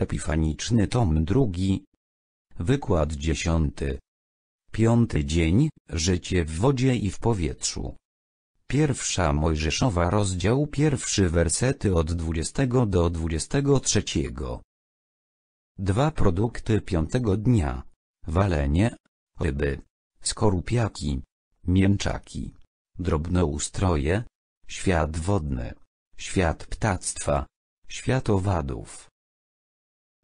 Epifaniczny tom drugi. Wykład dziesiąty. Piąty dzień, życie w wodzie i w powietrzu. Pierwsza Mojżeszowa rozdział pierwszy wersety od 20 do 23. Dwa produkty piątego dnia. Walenie, ryby, skorupiaki, mięczaki, Drobne Ustroje, świat wodny, świat ptactwa, świat owadów.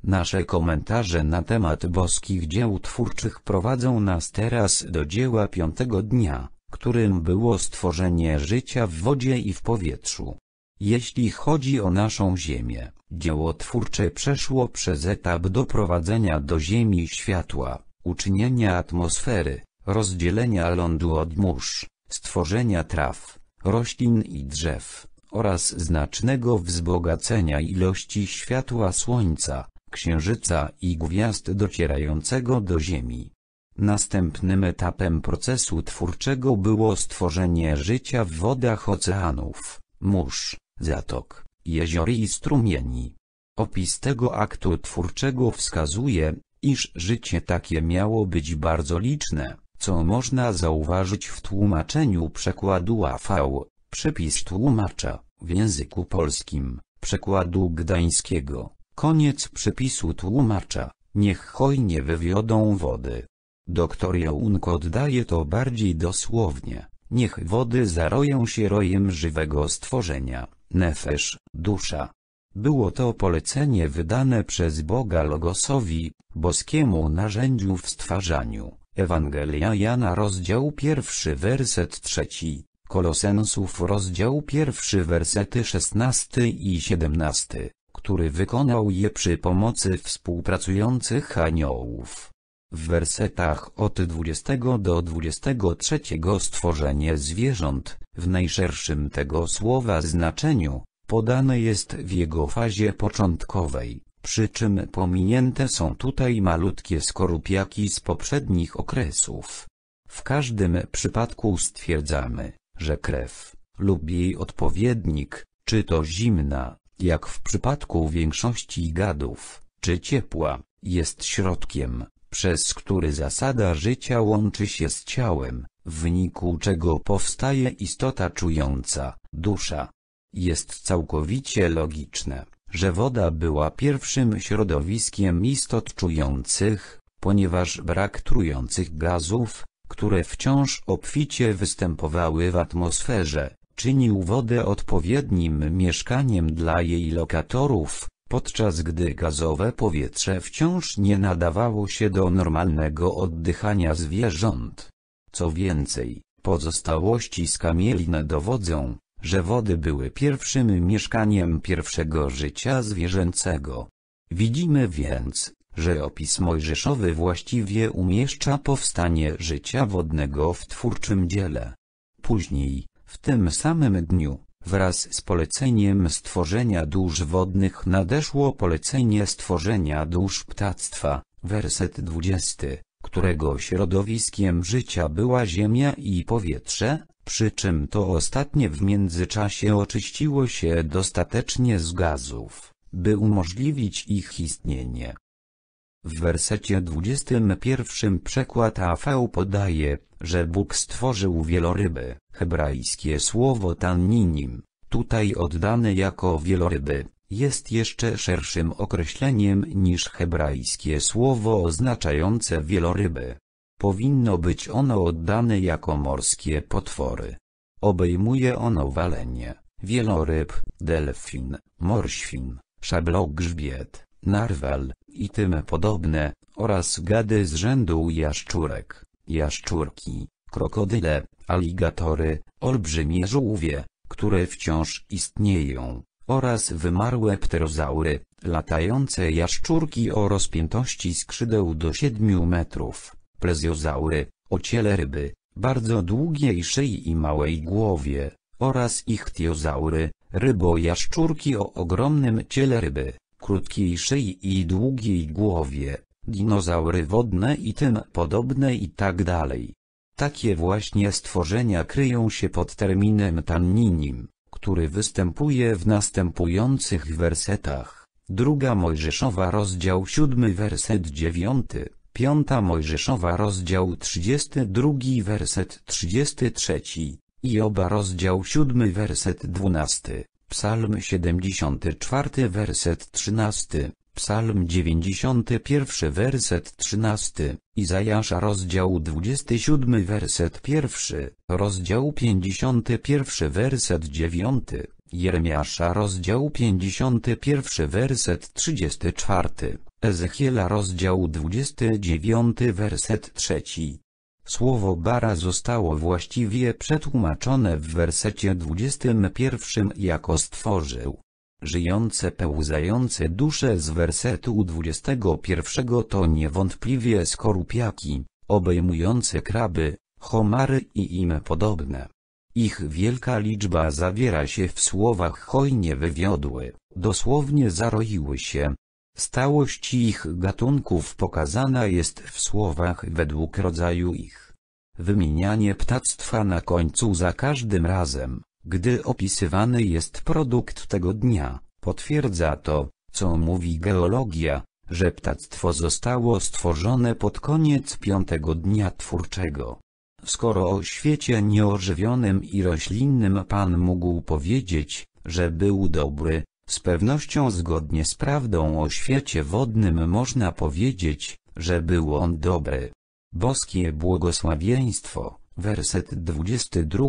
Nasze komentarze na temat boskich dzieł twórczych prowadzą nas teraz do dzieła piątego dnia, którym było stworzenie życia w wodzie i w powietrzu. Jeśli chodzi o naszą Ziemię, dzieło twórcze przeszło przez etap doprowadzenia do Ziemi światła, uczynienia atmosfery, rozdzielenia lądu od mórz, stworzenia traw, roślin i drzew, oraz znacznego wzbogacenia ilości światła słońca, księżyca i gwiazd docierającego do Ziemi. Następnym etapem procesu twórczego było stworzenie życia w wodach oceanów, mórz, zatok, jezior i strumieni. Opis tego aktu twórczego wskazuje, iż życie takie miało być bardzo liczne, co można zauważyć w tłumaczeniu przekładu AV, przepis tłumacza, w języku polskim, przekładu gdańskiego. Koniec przypisu tłumacza, niech hojnie wywiodą wody. Doktor Jołunko oddaje to bardziej dosłownie, niech wody zaroją się rojem żywego stworzenia, nefesz, dusza. Było to polecenie wydane przez Boga Logosowi, boskiemu narzędziu w stwarzaniu. Ewangelia Jana rozdział pierwszy werset trzeci, Kolosensów rozdział pierwszy wersety 16 i 17 który wykonał je przy pomocy współpracujących aniołów. W wersetach od 20 do 23 stworzenie zwierząt, w najszerszym tego słowa znaczeniu, podane jest w jego fazie początkowej, przy czym pominięte są tutaj malutkie skorupiaki z poprzednich okresów. W każdym przypadku stwierdzamy, że krew, lub jej odpowiednik, czy to zimna, jak w przypadku większości gadów, czy ciepła, jest środkiem, przez który zasada życia łączy się z ciałem, w wyniku czego powstaje istota czująca, dusza. Jest całkowicie logiczne, że woda była pierwszym środowiskiem istot czujących, ponieważ brak trujących gazów, które wciąż obficie występowały w atmosferze, czynił wodę odpowiednim mieszkaniem dla jej lokatorów, podczas gdy gazowe powietrze wciąż nie nadawało się do normalnego oddychania zwierząt. Co więcej, pozostałości z kamieliny dowodzą, że wody były pierwszym mieszkaniem pierwszego życia zwierzęcego. Widzimy więc, że opis mojżeszowy właściwie umieszcza powstanie życia wodnego w twórczym dziele. Później, w tym samym dniu, wraz z poleceniem stworzenia dusz wodnych nadeszło polecenie stworzenia dusz ptactwa, werset 20, którego środowiskiem życia była ziemia i powietrze, przy czym to ostatnie w międzyczasie oczyściło się dostatecznie z gazów, by umożliwić ich istnienie. W wersecie 21 przekład AV podaje, że Bóg stworzył wieloryby, Hebrajskie słowo tanninim, tutaj oddane jako wieloryby, jest jeszcze szerszym określeniem niż hebrajskie słowo oznaczające wieloryby. Powinno być ono oddane jako morskie potwory. Obejmuje ono walenie, wieloryb, delfin, morświn, szablogrzbiet, narwal i tym podobne, oraz gady z rzędu jaszczurek, jaszczurki, krokodyle, aligatory, olbrzymie żółwie, które wciąż istnieją, oraz wymarłe pterozaury, latające jaszczurki o rozpiętości skrzydeł do 7 metrów, plezjozaury, ociele ryby, bardzo długiej szyi i małej głowie, oraz ichtiozaury, rybojaszczurki o ogromnym ciele ryby, krótkiej szyi i długiej głowie, dinozaury wodne i tym podobne i tak dalej. Takie właśnie stworzenia kryją się pod terminem tanninim, który występuje w następujących wersetach. Druga Mojżeszowa rozdział 7 werset 9, Piąta Mojżeszowa rozdział 32 werset 33, oba rozdział 7 werset 12, Psalm 74 werset 13, Psalm 91 werset 13, Izajasza rozdział 27 werset 1, rozdział 51 werset 9, Jeremiasza rozdział 51 werset 34, Ezechiela rozdział 29 werset 3. Słowo bara zostało właściwie przetłumaczone w wersecie 21 jako stworzył. Żyjące pełzające dusze z wersetu 21 to niewątpliwie skorupiaki, obejmujące kraby, homary i im podobne. Ich wielka liczba zawiera się w słowach hojnie wywiodły, dosłownie zaroiły się. Stałość ich gatunków pokazana jest w słowach według rodzaju ich. Wymienianie ptactwa na końcu za każdym razem, gdy opisywany jest produkt tego dnia, potwierdza to, co mówi geologia, że ptactwo zostało stworzone pod koniec piątego dnia twórczego. Skoro o świecie nieożywionym i roślinnym Pan mógł powiedzieć, że był dobry, z pewnością zgodnie z prawdą o świecie wodnym można powiedzieć, że był on dobry. Boskie błogosławieństwo, werset 22,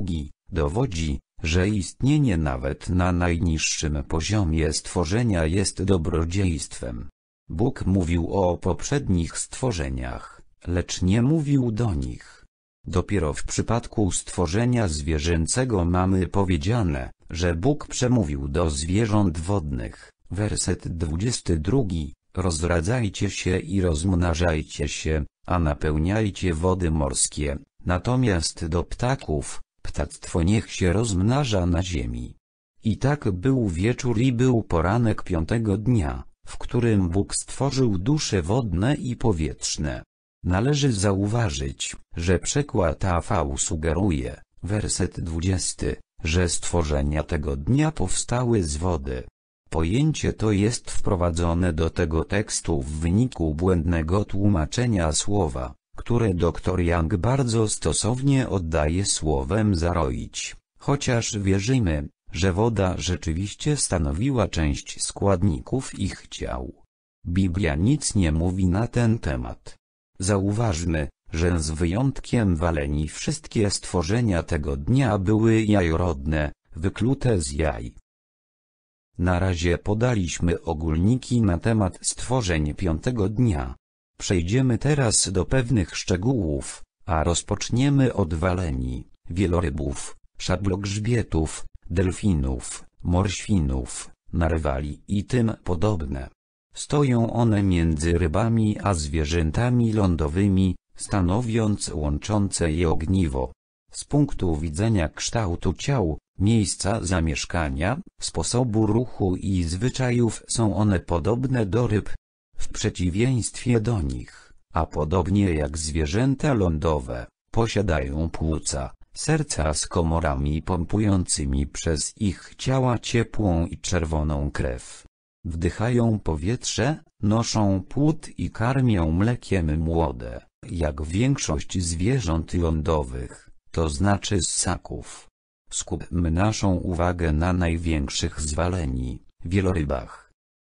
dowodzi, że istnienie nawet na najniższym poziomie stworzenia jest dobrodziejstwem. Bóg mówił o poprzednich stworzeniach, lecz nie mówił do nich. Dopiero w przypadku stworzenia zwierzęcego mamy powiedziane, że Bóg przemówił do zwierząt wodnych. Werset 22. Rozradzajcie się i rozmnażajcie się, a napełniajcie wody morskie. Natomiast do ptaków, ptactwo niech się rozmnaża na ziemi. I tak był wieczór i był poranek piątego dnia, w którym Bóg stworzył dusze wodne i powietrzne. Należy zauważyć, że przekład AV sugeruje, werset 20, że stworzenia tego dnia powstały z wody. Pojęcie to jest wprowadzone do tego tekstu w wyniku błędnego tłumaczenia słowa które dr Young bardzo stosownie oddaje słowem zaroić, chociaż wierzymy, że woda rzeczywiście stanowiła część składników ich ciał. Biblia nic nie mówi na ten temat. Zauważmy, że z wyjątkiem waleni wszystkie stworzenia tego dnia były jajorodne, wyklute z jaj. Na razie podaliśmy ogólniki na temat stworzeń piątego dnia. Przejdziemy teraz do pewnych szczegółów, a rozpoczniemy od waleni, wielorybów, szablogrzbietów, delfinów, morświnów, narwali i tym podobne. Stoją one między rybami a zwierzętami lądowymi, stanowiąc łączące je ogniwo. Z punktu widzenia kształtu ciał, miejsca zamieszkania, sposobu ruchu i zwyczajów są one podobne do ryb, w przeciwieństwie do nich, a podobnie jak zwierzęta lądowe, posiadają płuca, serca z komorami pompującymi przez ich ciała ciepłą i czerwoną krew. Wdychają powietrze, noszą płód i karmią mlekiem młode, jak większość zwierząt lądowych, to znaczy ssaków. Skupmy naszą uwagę na największych zwaleni, wielorybach.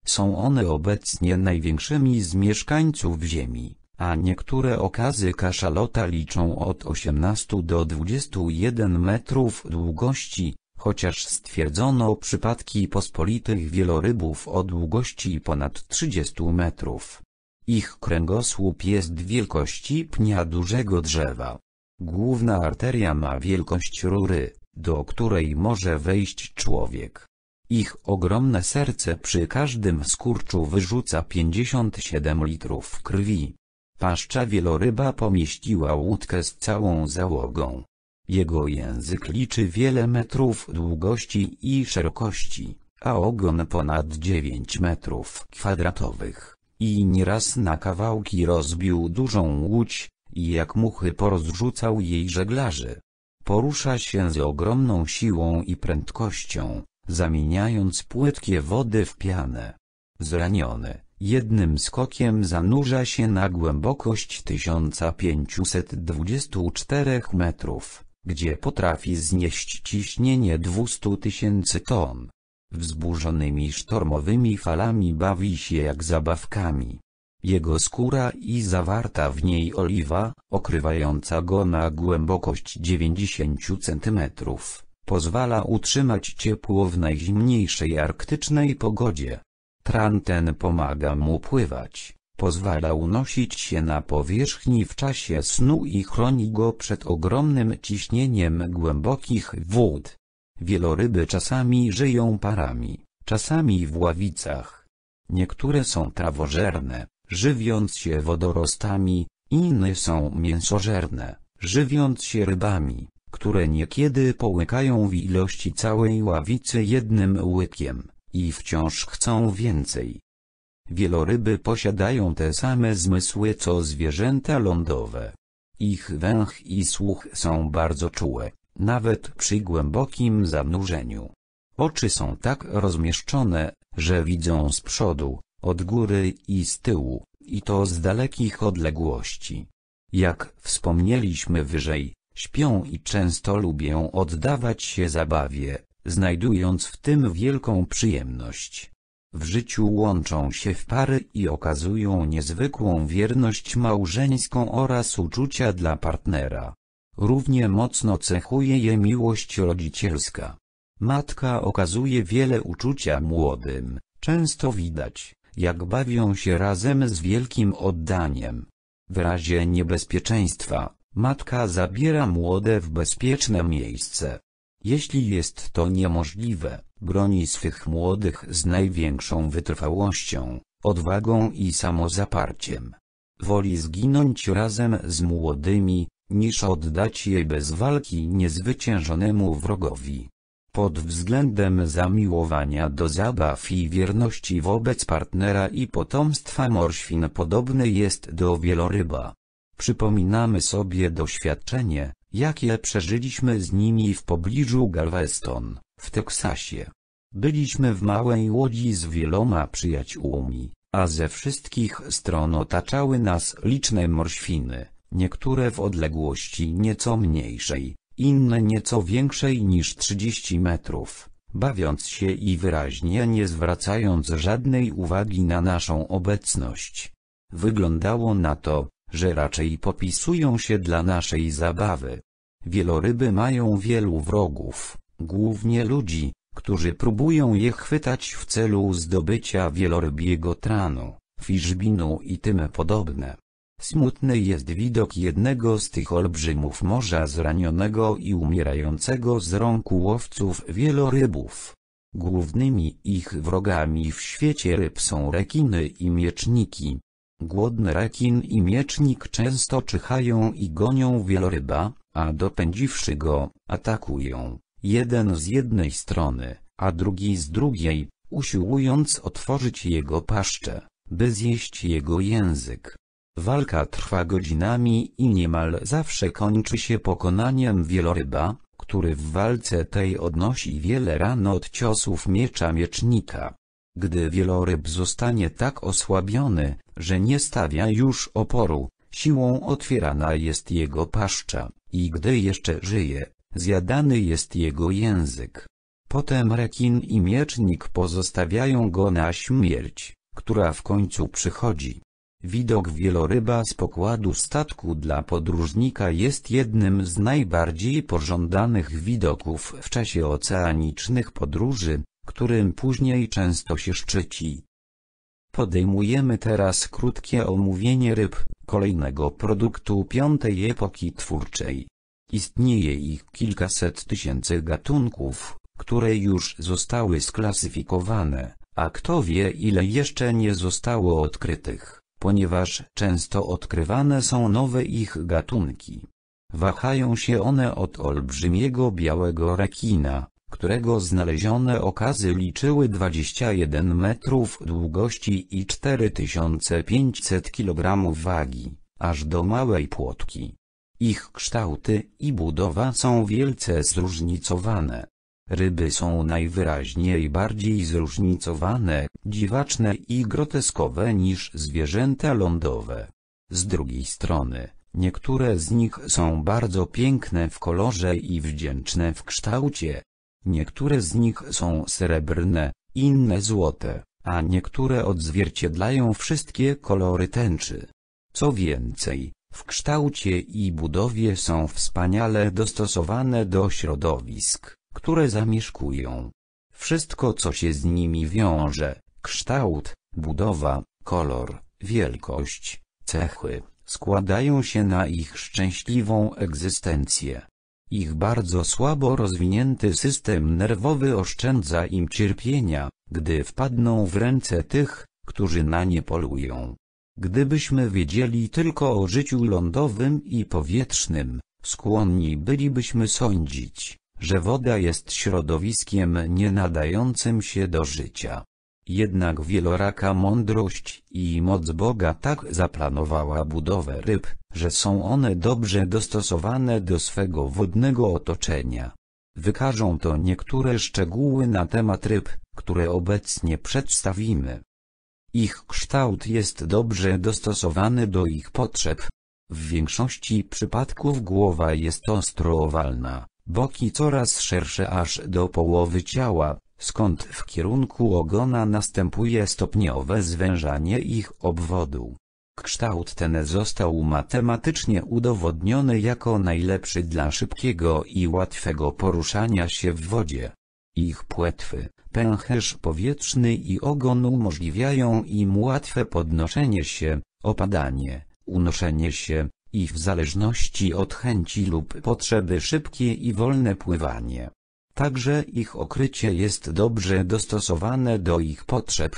Są one obecnie największymi z mieszkańców Ziemi, a niektóre okazy kaszalota liczą od 18 do 21 metrów długości, chociaż stwierdzono przypadki pospolitych wielorybów o długości ponad 30 metrów. Ich kręgosłup jest wielkości pnia dużego drzewa. Główna arteria ma wielkość rury, do której może wejść człowiek. Ich ogromne serce przy każdym skurczu wyrzuca 57 litrów krwi. Paszcza wieloryba pomieściła łódkę z całą załogą. Jego język liczy wiele metrów długości i szerokości, a ogon ponad 9 metrów kwadratowych, i nieraz na kawałki rozbił dużą łódź, i jak muchy porozrzucał jej żeglarzy. Porusza się z ogromną siłą i prędkością, zamieniając płytkie wody w pianę. Zraniony, jednym skokiem zanurza się na głębokość 1524 metrów, gdzie potrafi znieść ciśnienie 200 tysięcy ton. Wzburzonymi sztormowymi falami bawi się jak zabawkami. Jego skóra i zawarta w niej oliwa, okrywająca go na głębokość 90 centymetrów Pozwala utrzymać ciepło w najzimniejszej arktycznej pogodzie. Tran ten pomaga mu pływać, pozwala unosić się na powierzchni w czasie snu i chroni go przed ogromnym ciśnieniem głębokich wód. Wieloryby czasami żyją parami, czasami w ławicach. Niektóre są trawożerne, żywiąc się wodorostami, inne są mięsożerne, żywiąc się rybami które niekiedy połykają w ilości całej ławicy jednym łykiem, i wciąż chcą więcej. Wieloryby posiadają te same zmysły co zwierzęta lądowe. Ich węch i słuch są bardzo czułe, nawet przy głębokim zanurzeniu. Oczy są tak rozmieszczone, że widzą z przodu, od góry i z tyłu, i to z dalekich odległości. Jak wspomnieliśmy wyżej, śpią i często lubią oddawać się zabawie, znajdując w tym wielką przyjemność. W życiu łączą się w pary i okazują niezwykłą wierność małżeńską oraz uczucia dla partnera. Równie mocno cechuje je miłość rodzicielska. Matka okazuje wiele uczucia młodym, często widać, jak bawią się razem z wielkim oddaniem. W razie niebezpieczeństwa, Matka zabiera młode w bezpieczne miejsce. Jeśli jest to niemożliwe, broni swych młodych z największą wytrwałością, odwagą i samozaparciem. Woli zginąć razem z młodymi, niż oddać jej bez walki niezwyciężonemu wrogowi. Pod względem zamiłowania do zabaw i wierności wobec partnera i potomstwa morświn podobny jest do wieloryba. Przypominamy sobie doświadczenie, jakie przeżyliśmy z nimi w pobliżu Galveston, w Teksasie. Byliśmy w małej łodzi z wieloma przyjaciółmi, a ze wszystkich stron otaczały nas liczne morświny, niektóre w odległości nieco mniejszej, inne nieco większej niż 30 metrów, bawiąc się i wyraźnie nie zwracając żadnej uwagi na naszą obecność. Wyglądało na to, że raczej popisują się dla naszej zabawy. Wieloryby mają wielu wrogów, głównie ludzi, którzy próbują je chwytać w celu zdobycia wielorybiego tranu, fiszbinu i tym podobne. Smutny jest widok jednego z tych olbrzymów morza zranionego i umierającego z rąk łowców wielorybów. Głównymi ich wrogami w świecie ryb są rekiny i mieczniki. Głodny rekin i miecznik często czyhają i gonią wieloryba, a dopędziwszy go, atakują, jeden z jednej strony, a drugi z drugiej, usiłując otworzyć jego paszczę, by zjeść jego język. Walka trwa godzinami i niemal zawsze kończy się pokonaniem wieloryba, który w walce tej odnosi wiele ran od ciosów miecza miecznika. Gdy wieloryb zostanie tak osłabiony, że nie stawia już oporu, siłą otwierana jest jego paszcza, i gdy jeszcze żyje, zjadany jest jego język. Potem rekin i miecznik pozostawiają go na śmierć, która w końcu przychodzi. Widok wieloryba z pokładu statku dla podróżnika jest jednym z najbardziej pożądanych widoków w czasie oceanicznych podróży, którym później często się szczyci. Podejmujemy teraz krótkie omówienie ryb, kolejnego produktu piątej epoki twórczej. Istnieje ich kilkaset tysięcy gatunków, które już zostały sklasyfikowane, a kto wie ile jeszcze nie zostało odkrytych, ponieważ często odkrywane są nowe ich gatunki. Wahają się one od olbrzymiego białego rekina, którego znalezione okazy liczyły 21 metrów długości i 4500 kg wagi, aż do małej płotki. Ich kształty i budowa są wielce zróżnicowane. Ryby są najwyraźniej bardziej zróżnicowane, dziwaczne i groteskowe niż zwierzęta lądowe. Z drugiej strony, niektóre z nich są bardzo piękne w kolorze i wdzięczne w kształcie, Niektóre z nich są srebrne, inne złote, a niektóre odzwierciedlają wszystkie kolory tęczy. Co więcej, w kształcie i budowie są wspaniale dostosowane do środowisk, które zamieszkują. Wszystko co się z nimi wiąże, kształt, budowa, kolor, wielkość, cechy, składają się na ich szczęśliwą egzystencję. Ich bardzo słabo rozwinięty system nerwowy oszczędza im cierpienia, gdy wpadną w ręce tych, którzy na nie polują. Gdybyśmy wiedzieli tylko o życiu lądowym i powietrznym, skłonni bylibyśmy sądzić, że woda jest środowiskiem nie nadającym się do życia. Jednak wieloraka mądrość i moc Boga tak zaplanowała budowę ryb, że są one dobrze dostosowane do swego wodnego otoczenia. Wykażą to niektóre szczegóły na temat ryb, które obecnie przedstawimy. Ich kształt jest dobrze dostosowany do ich potrzeb. W większości przypadków głowa jest ostro owalna, boki coraz szersze aż do połowy ciała, skąd w kierunku ogona następuje stopniowe zwężanie ich obwodu. Kształt ten został matematycznie udowodniony jako najlepszy dla szybkiego i łatwego poruszania się w wodzie. Ich płetwy, pęcherz powietrzny i ogon umożliwiają im łatwe podnoszenie się, opadanie, unoszenie się, i w zależności od chęci lub potrzeby szybkie i wolne pływanie. Także ich okrycie jest dobrze dostosowane do ich potrzeb.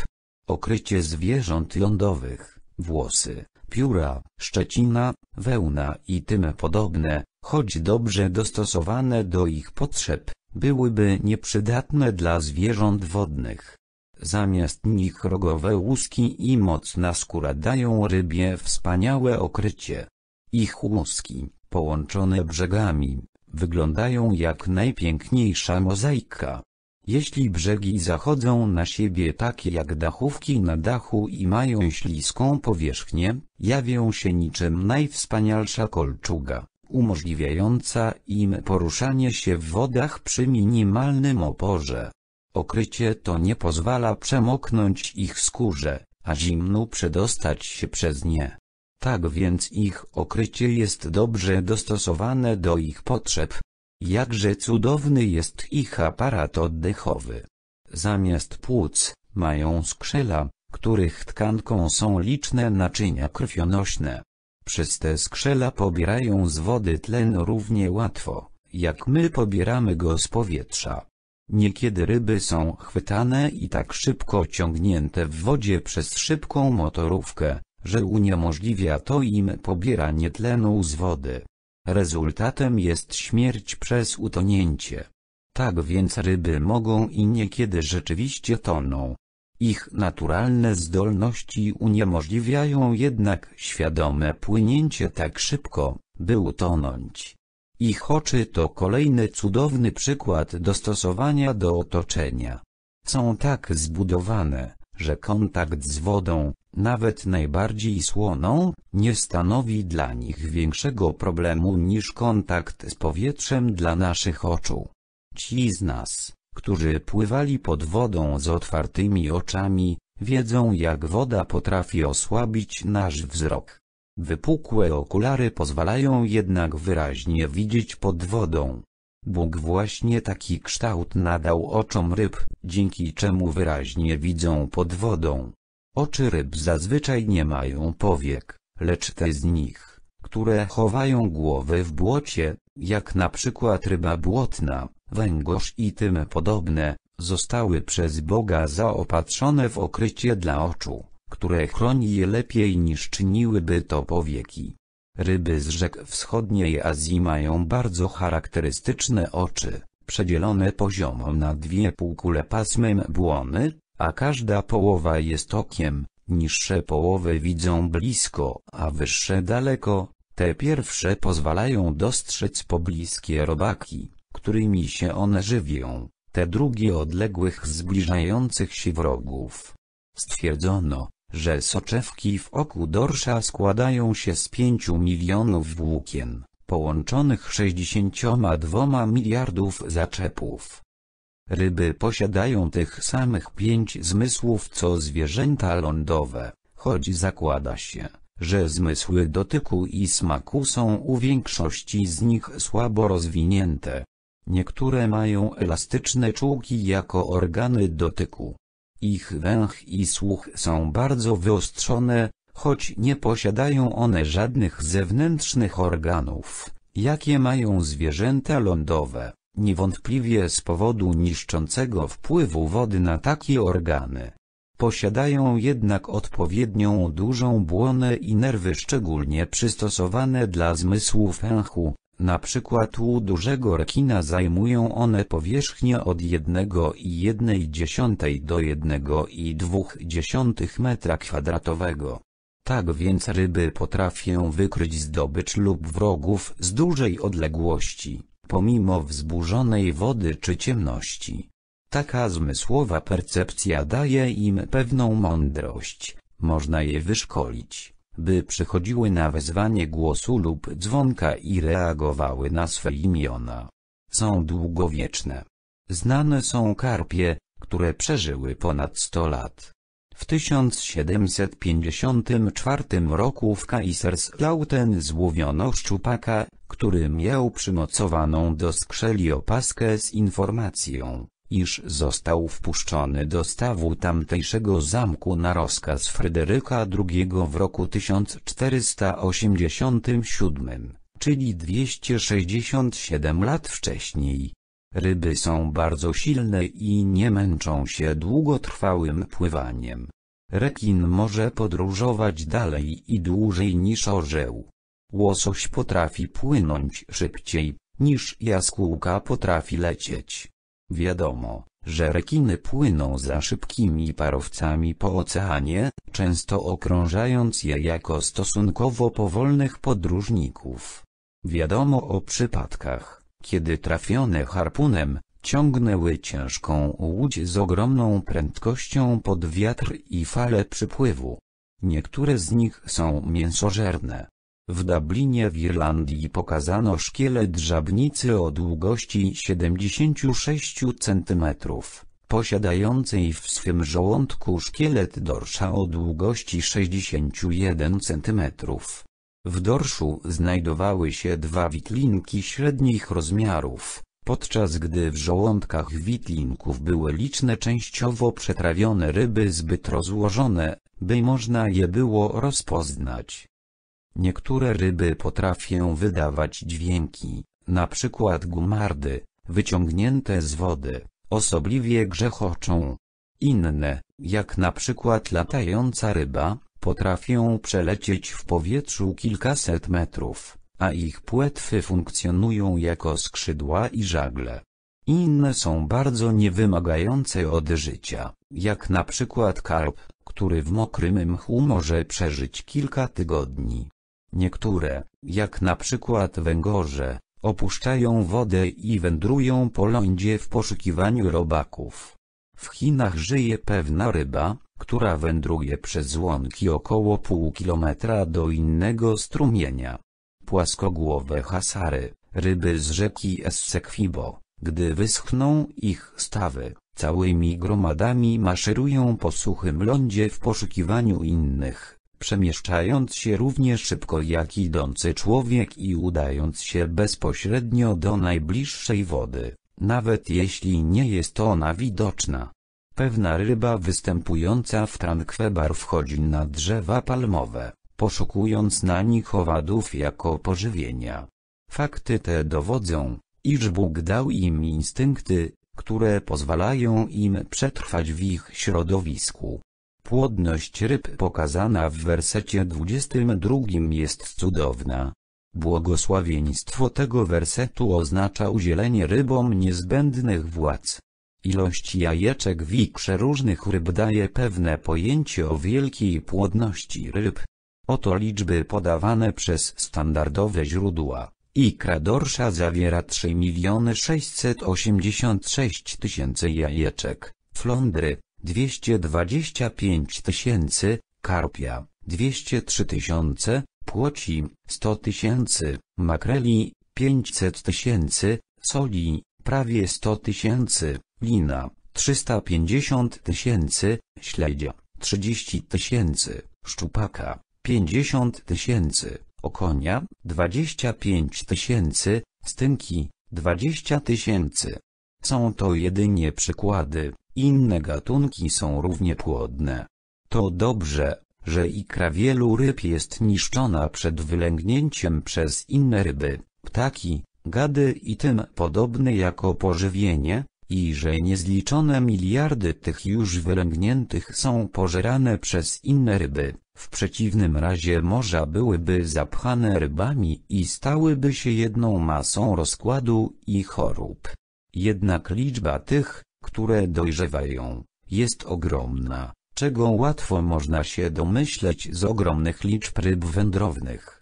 Okrycie zwierząt lądowych, włosy, pióra, szczecina, wełna i tym podobne, choć dobrze dostosowane do ich potrzeb, byłyby nieprzydatne dla zwierząt wodnych. Zamiast nich rogowe łuski i mocna skóra dają rybie wspaniałe okrycie. Ich łuski, połączone brzegami, Wyglądają jak najpiękniejsza mozaika. Jeśli brzegi zachodzą na siebie takie jak dachówki na dachu i mają śliską powierzchnię, jawią się niczym najwspanialsza kolczuga, umożliwiająca im poruszanie się w wodach przy minimalnym oporze. Okrycie to nie pozwala przemoknąć ich skórze, a zimnu przedostać się przez nie. Tak więc ich okrycie jest dobrze dostosowane do ich potrzeb. Jakże cudowny jest ich aparat oddechowy. Zamiast płuc, mają skrzela, których tkanką są liczne naczynia krwionośne. Przez te skrzela pobierają z wody tlen równie łatwo, jak my pobieramy go z powietrza. Niekiedy ryby są chwytane i tak szybko ciągnięte w wodzie przez szybką motorówkę, że uniemożliwia to im pobieranie tlenu z wody. Rezultatem jest śmierć przez utonięcie. Tak więc ryby mogą i niekiedy rzeczywiście toną. Ich naturalne zdolności uniemożliwiają jednak świadome płynięcie tak szybko, by utonąć. Ich oczy to kolejny cudowny przykład dostosowania do otoczenia. Są tak zbudowane, że kontakt z wodą, nawet najbardziej słoną, nie stanowi dla nich większego problemu niż kontakt z powietrzem dla naszych oczu. Ci z nas, którzy pływali pod wodą z otwartymi oczami, wiedzą jak woda potrafi osłabić nasz wzrok. Wypukłe okulary pozwalają jednak wyraźnie widzieć pod wodą. Bóg właśnie taki kształt nadał oczom ryb, dzięki czemu wyraźnie widzą pod wodą. Oczy ryb zazwyczaj nie mają powiek, lecz te z nich, które chowają głowy w błocie, jak na przykład ryba błotna, węgorz i tym podobne, zostały przez Boga zaopatrzone w okrycie dla oczu, które chroni je lepiej niż czyniłyby to powieki. Ryby z rzek wschodniej Azji mają bardzo charakterystyczne oczy, przedzielone poziomo na dwie półkule pasmem błony, a każda połowa jest okiem, niższe połowy widzą blisko, a wyższe daleko, te pierwsze pozwalają dostrzec pobliskie robaki, którymi się one żywią, te drugie odległych zbliżających się wrogów. Stwierdzono, że soczewki w oku dorsza składają się z 5 milionów włókien, połączonych 62 miliardów zaczepów. Ryby posiadają tych samych pięć zmysłów co zwierzęta lądowe, choć zakłada się, że zmysły dotyku i smaku są u większości z nich słabo rozwinięte. Niektóre mają elastyczne czułki jako organy dotyku. Ich węch i słuch są bardzo wyostrzone, choć nie posiadają one żadnych zewnętrznych organów, jakie mają zwierzęta lądowe niewątpliwie z powodu niszczącego wpływu wody na takie organy. Posiadają jednak odpowiednią dużą błonę i nerwy szczególnie przystosowane dla zmysłu fęchu, na przykład u dużego rekina zajmują one powierzchnię od 1,1 do 1,2 metra kwadratowego. Tak więc ryby potrafią wykryć zdobycz lub wrogów z dużej odległości pomimo wzburzonej wody czy ciemności. Taka zmysłowa percepcja daje im pewną mądrość, można je wyszkolić, by przychodziły na wezwanie głosu lub dzwonka i reagowały na swe imiona. Są długowieczne. Znane są karpie, które przeżyły ponad 100 lat. W 1754 roku w Kaiserslauten złowiono szczupaka, który miał przymocowaną do skrzeli opaskę z informacją, iż został wpuszczony do stawu tamtejszego zamku na rozkaz Fryderyka II w roku 1487, czyli 267 lat wcześniej. Ryby są bardzo silne i nie męczą się długotrwałym pływaniem. Rekin może podróżować dalej i dłużej niż orzeł. Łosoś potrafi płynąć szybciej, niż jaskółka potrafi lecieć. Wiadomo, że rekiny płyną za szybkimi parowcami po oceanie, często okrążając je jako stosunkowo powolnych podróżników. Wiadomo o przypadkach kiedy trafione harpunem, ciągnęły ciężką łódź z ogromną prędkością pod wiatr i fale przypływu. Niektóre z nich są mięsożerne. W Dublinie w Irlandii pokazano szkielet żabnicy o długości 76 cm, posiadającej w swym żołądku szkielet dorsza o długości 61 cm. W dorszu znajdowały się dwa witlinki średnich rozmiarów, podczas gdy w żołądkach witlinków były liczne częściowo przetrawione ryby zbyt rozłożone, by można je było rozpoznać. Niektóre ryby potrafią wydawać dźwięki, na przykład gumardy, wyciągnięte z wody, osobliwie grzechoczą. Inne, jak na przykład latająca ryba, Potrafią przelecieć w powietrzu kilkaset metrów, a ich płetwy funkcjonują jako skrzydła i żagle. Inne są bardzo niewymagające od życia, jak na przykład karp, który w mokrym mchu może przeżyć kilka tygodni. Niektóre, jak na przykład węgorze, opuszczają wodę i wędrują po lądzie w poszukiwaniu robaków. W Chinach żyje pewna ryba, która wędruje przez łąki około pół kilometra do innego strumienia. Płaskogłowe hasary, ryby z rzeki Essequibo, gdy wyschną ich stawy, całymi gromadami maszerują po suchym lądzie w poszukiwaniu innych, przemieszczając się równie szybko jak idący człowiek i udając się bezpośrednio do najbliższej wody, nawet jeśli nie jest ona widoczna. Pewna ryba występująca w Trankwebar wchodzi na drzewa palmowe, poszukując na nich owadów jako pożywienia. Fakty te dowodzą, iż Bóg dał im instynkty, które pozwalają im przetrwać w ich środowisku. Płodność ryb pokazana w wersecie 22 jest cudowna. Błogosławieństwo tego wersetu oznacza udzielenie rybom niezbędnych władz. Ilość jajeczek w ikrze różnych ryb daje pewne pojęcie o wielkiej płodności ryb. Oto liczby podawane przez standardowe źródła. Ikra dorsza zawiera 3 686 tysięcy jajeczek, flądry 225 tysięcy, karpia 203 tysiące, płoci 100 tysięcy, makreli 500 tysięcy, soli prawie 100 tysięcy lina, 350 tysięcy, śledzia, 30 tysięcy, szczupaka, 50 tysięcy, okonia, 25 tysięcy, stynki, 20 tysięcy. Są to jedynie przykłady, inne gatunki są równie płodne. To dobrze, że ikra wielu ryb jest niszczona przed wylęgnięciem przez inne ryby, ptaki, gady i tym podobne jako pożywienie, i że niezliczone miliardy tych już wylęgniętych są pożerane przez inne ryby, w przeciwnym razie morza byłyby zapchane rybami i stałyby się jedną masą rozkładu i chorób. Jednak liczba tych, które dojrzewają, jest ogromna, czego łatwo można się domyśleć z ogromnych liczb ryb wędrownych.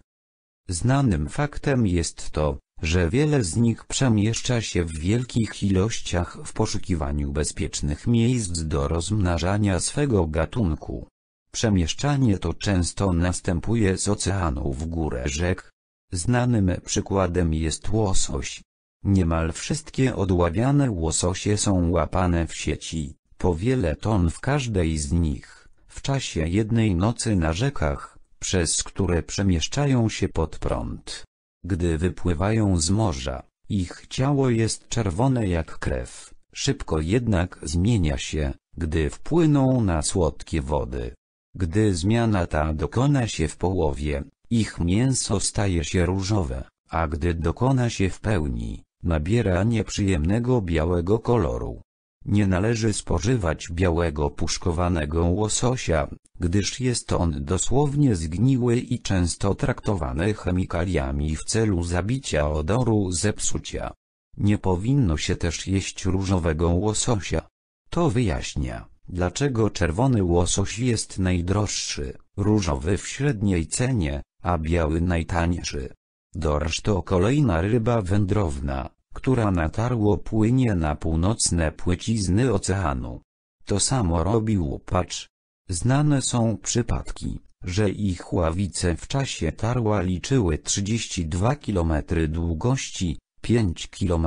Znanym faktem jest to, że wiele z nich przemieszcza się w wielkich ilościach w poszukiwaniu bezpiecznych miejsc do rozmnażania swego gatunku. Przemieszczanie to często następuje z oceanu w górę rzek. Znanym przykładem jest łosoś. Niemal wszystkie odławiane łososie są łapane w sieci, po wiele ton w każdej z nich, w czasie jednej nocy na rzekach, przez które przemieszczają się pod prąd. Gdy wypływają z morza, ich ciało jest czerwone jak krew, szybko jednak zmienia się, gdy wpłyną na słodkie wody. Gdy zmiana ta dokona się w połowie, ich mięso staje się różowe, a gdy dokona się w pełni, nabiera nieprzyjemnego białego koloru. Nie należy spożywać białego puszkowanego łososia, gdyż jest on dosłownie zgniły i często traktowany chemikaliami w celu zabicia odoru zepsucia. Nie powinno się też jeść różowego łososia. To wyjaśnia, dlaczego czerwony łosoś jest najdroższy, różowy w średniej cenie, a biały najtańszy. Dorsz to kolejna ryba wędrowna, która natarło płynie na północne płycizny oceanu. To samo robi łupacz. Znane są przypadki, że ich ławice w czasie tarła liczyły 32 km długości, 5 km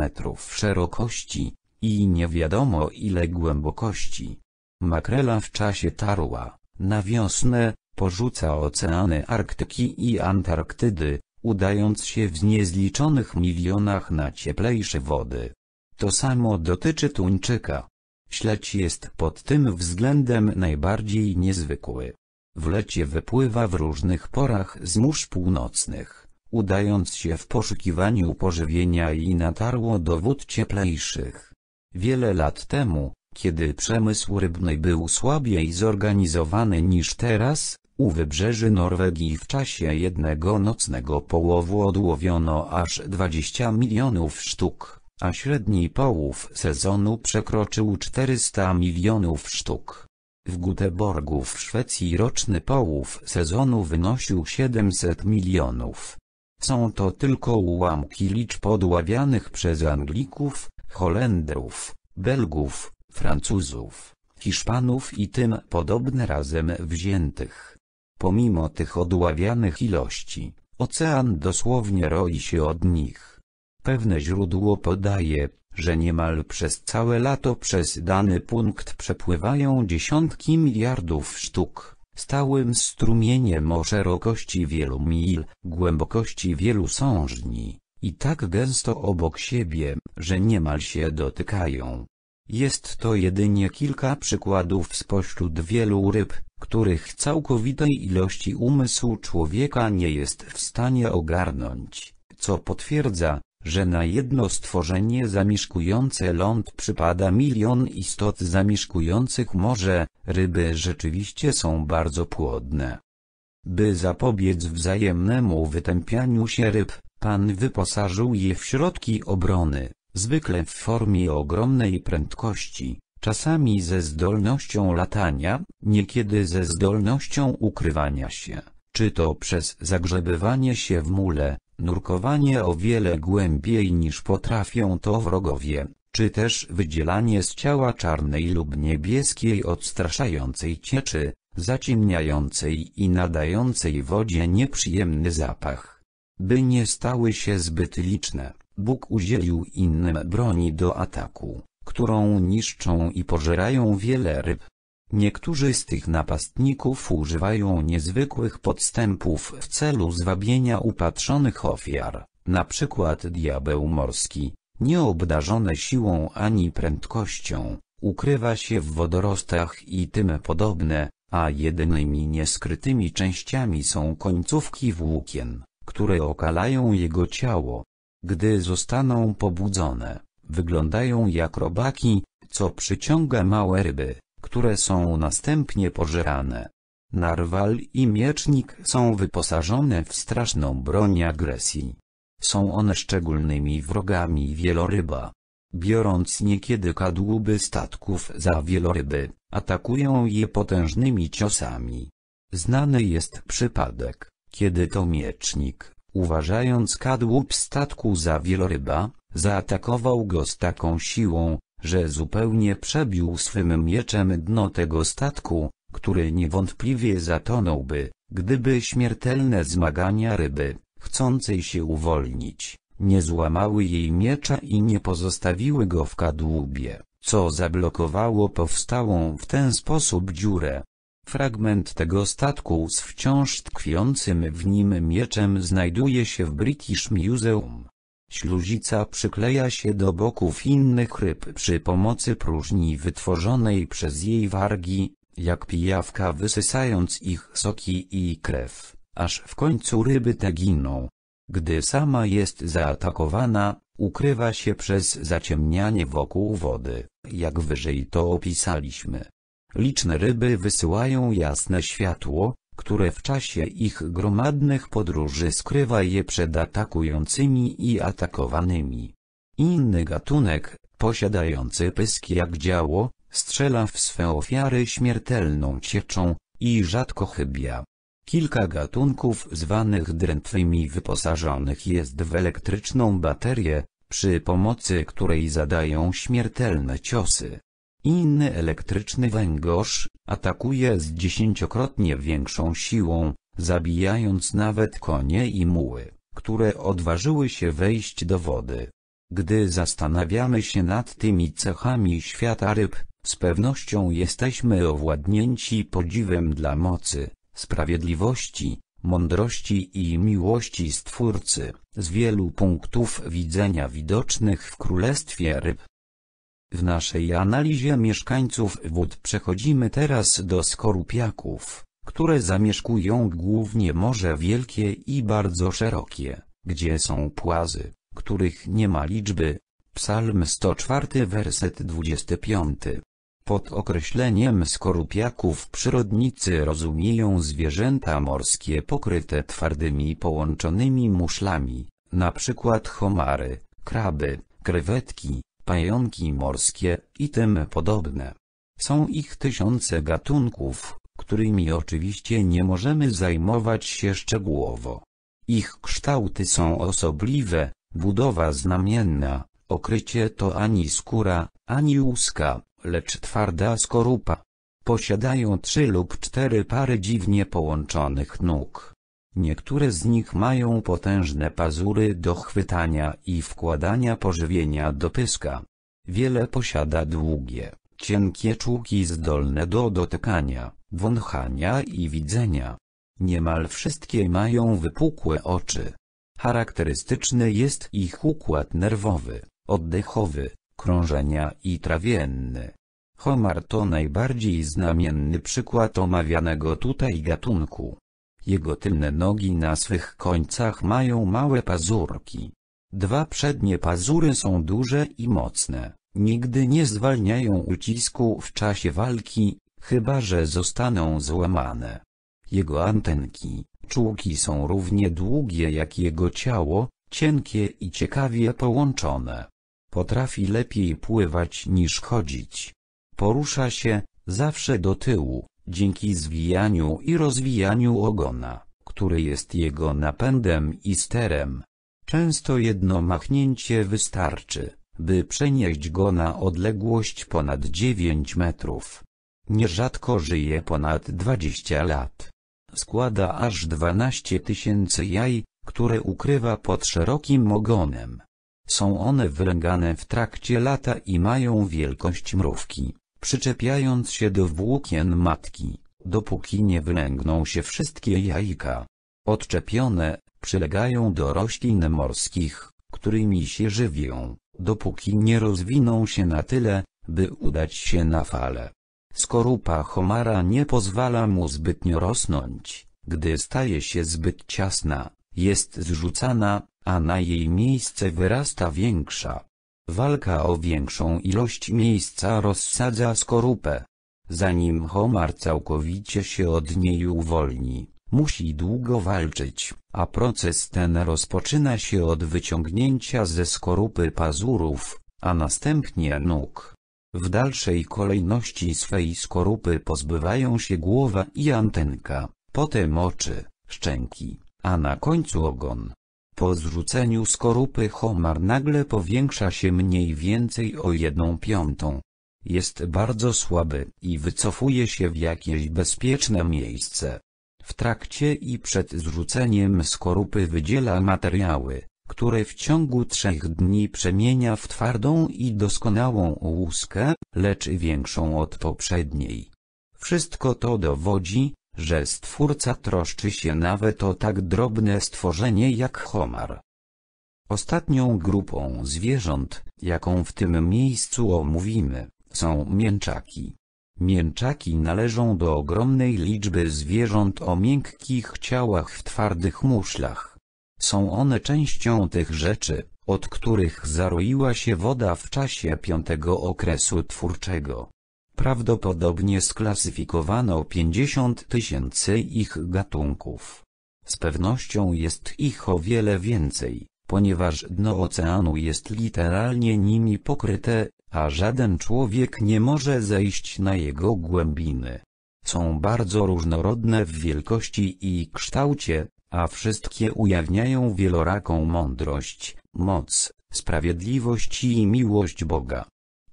szerokości i nie wiadomo ile głębokości. Makrela w czasie tarła, na wiosnę, porzuca oceany Arktyki i Antarktydy, udając się w niezliczonych milionach na cieplejsze wody. To samo dotyczy tuńczyka. Śledź jest pod tym względem najbardziej niezwykły. W lecie wypływa w różnych porach z mórz północnych, udając się w poszukiwaniu pożywienia i natarło do wód cieplejszych. Wiele lat temu, kiedy przemysł rybny był słabiej zorganizowany niż teraz, u wybrzeży Norwegii w czasie jednego nocnego połowu odłowiono aż 20 milionów sztuk, a średni połów sezonu przekroczył 400 milionów sztuk. W Guteborgu w Szwecji roczny połów sezonu wynosił 700 milionów. Są to tylko ułamki liczb odławianych przez Anglików, Holendrów, Belgów, Francuzów, Hiszpanów i tym podobne razem wziętych. Pomimo tych odławianych ilości, ocean dosłownie roi się od nich. Pewne źródło podaje, że niemal przez całe lato przez dany punkt przepływają dziesiątki miliardów sztuk, stałym strumieniem o szerokości wielu mil, głębokości wielu sążni, i tak gęsto obok siebie, że niemal się dotykają. Jest to jedynie kilka przykładów spośród wielu ryb, których całkowitej ilości umysł człowieka nie jest w stanie ogarnąć, co potwierdza, że na jedno stworzenie zamieszkujące ląd przypada milion istot zamieszkujących morze, ryby rzeczywiście są bardzo płodne. By zapobiec wzajemnemu wytępianiu się ryb, Pan wyposażył je w środki obrony, zwykle w formie ogromnej prędkości, czasami ze zdolnością latania, niekiedy ze zdolnością ukrywania się, czy to przez zagrzebywanie się w mule, nurkowanie o wiele głębiej niż potrafią to wrogowie, czy też wydzielanie z ciała czarnej lub niebieskiej odstraszającej cieczy, zaciemniającej i nadającej wodzie nieprzyjemny zapach. By nie stały się zbyt liczne Bóg udzielił innym broni do ataku, którą niszczą i pożerają wiele ryb. Niektórzy z tych napastników używają niezwykłych podstępów w celu zwabienia upatrzonych ofiar, na przykład diabeł morski, nieobdarzony siłą ani prędkością, ukrywa się w wodorostach i tym podobne, a jedynymi nieskrytymi częściami są końcówki włókien, które okalają jego ciało. Gdy zostaną pobudzone, wyglądają jak robaki, co przyciąga małe ryby, które są następnie pożerane. Narwal i miecznik są wyposażone w straszną broń agresji. Są one szczególnymi wrogami wieloryba. Biorąc niekiedy kadłuby statków za wieloryby, atakują je potężnymi ciosami. Znany jest przypadek, kiedy to miecznik Uważając kadłub statku za wieloryba, zaatakował go z taką siłą, że zupełnie przebił swym mieczem dno tego statku, który niewątpliwie zatonąłby, gdyby śmiertelne zmagania ryby, chcącej się uwolnić, nie złamały jej miecza i nie pozostawiły go w kadłubie, co zablokowało powstałą w ten sposób dziurę. Fragment tego statku z wciąż tkwiącym w nim mieczem znajduje się w British Museum. Śluzica przykleja się do boków innych ryb przy pomocy próżni wytworzonej przez jej wargi, jak pijawka wysysając ich soki i krew, aż w końcu ryby te giną. Gdy sama jest zaatakowana, ukrywa się przez zaciemnianie wokół wody, jak wyżej to opisaliśmy. Liczne ryby wysyłają jasne światło, które w czasie ich gromadnych podróży skrywa je przed atakującymi i atakowanymi. Inny gatunek, posiadający pysk jak działo, strzela w swe ofiary śmiertelną cieczą i rzadko chybia. Kilka gatunków zwanych drętwymi wyposażonych jest w elektryczną baterię, przy pomocy której zadają śmiertelne ciosy. Inny elektryczny węgorz atakuje z dziesięciokrotnie większą siłą, zabijając nawet konie i muły, które odważyły się wejść do wody. Gdy zastanawiamy się nad tymi cechami świata ryb, z pewnością jesteśmy owładnięci podziwem dla mocy, sprawiedliwości, mądrości i miłości Stwórcy, z wielu punktów widzenia widocznych w Królestwie Ryb. W naszej analizie mieszkańców wód przechodzimy teraz do skorupiaków, które zamieszkują głównie Morze Wielkie i bardzo szerokie, gdzie są płazy, których nie ma liczby. Psalm 104 werset 25 pod określeniem skorupiaków przyrodnicy rozumieją zwierzęta morskie pokryte twardymi połączonymi muszlami, np. homary, kraby, krewetki, pająki morskie i tym podobne. Są ich tysiące gatunków, którymi oczywiście nie możemy zajmować się szczegółowo. Ich kształty są osobliwe, budowa znamienna, okrycie to ani skóra, ani łuska, lecz twarda skorupa. Posiadają trzy lub cztery pary dziwnie połączonych nóg. Niektóre z nich mają potężne pazury do chwytania i wkładania pożywienia do pyska. Wiele posiada długie, cienkie czułki zdolne do dotykania, wąchania i widzenia. Niemal wszystkie mają wypukłe oczy. Charakterystyczny jest ich układ nerwowy, oddechowy, krążenia i trawienny. Homar to najbardziej znamienny przykład omawianego tutaj gatunku. Jego tylne nogi na swych końcach mają małe pazurki. Dwa przednie pazury są duże i mocne, nigdy nie zwalniają ucisku w czasie walki, chyba że zostaną złamane. Jego antenki, czułki są równie długie jak jego ciało, cienkie i ciekawie połączone. Potrafi lepiej pływać niż chodzić. Porusza się, zawsze do tyłu, dzięki zwijaniu i rozwijaniu ogona, który jest jego napędem i sterem. Często jedno machnięcie wystarczy, by przenieść go na odległość ponad 9 metrów. Nierzadko żyje ponad 20 lat. Składa aż 12 tysięcy jaj, które ukrywa pod szerokim ogonem. Są one wylęgane w trakcie lata i mają wielkość mrówki przyczepiając się do włókien matki, dopóki nie wylęgną się wszystkie jajka. Odczepione, przylegają do roślin morskich, którymi się żywią, dopóki nie rozwiną się na tyle, by udać się na fale. Skorupa homara nie pozwala mu zbytnio rosnąć, gdy staje się zbyt ciasna, jest zrzucana, a na jej miejsce wyrasta większa. Walka o większą ilość miejsca rozsadza skorupę. Zanim homar całkowicie się od niej uwolni, musi długo walczyć, a proces ten rozpoczyna się od wyciągnięcia ze skorupy pazurów, a następnie nóg. W dalszej kolejności swej skorupy pozbywają się głowa i antenka, potem oczy, szczęki, a na końcu ogon. Po zrzuceniu skorupy homar nagle powiększa się mniej więcej o jedną piątą. Jest bardzo słaby i wycofuje się w jakieś bezpieczne miejsce. W trakcie i przed zrzuceniem skorupy wydziela materiały, które w ciągu trzech dni przemienia w twardą i doskonałą łuskę, lecz większą od poprzedniej. Wszystko to dowodzi, że Stwórca troszczy się nawet o tak drobne stworzenie jak homar. Ostatnią grupą zwierząt, jaką w tym miejscu omówimy, są mięczaki. Mięczaki należą do ogromnej liczby zwierząt o miękkich ciałach w twardych muszlach. Są one częścią tych rzeczy, od których zaroiła się woda w czasie piątego okresu twórczego. Prawdopodobnie sklasyfikowano 50 tysięcy ich gatunków. Z pewnością jest ich o wiele więcej, ponieważ dno oceanu jest literalnie nimi pokryte, a żaden człowiek nie może zejść na jego głębiny. Są bardzo różnorodne w wielkości i kształcie, a wszystkie ujawniają wieloraką mądrość, moc, sprawiedliwość i miłość Boga.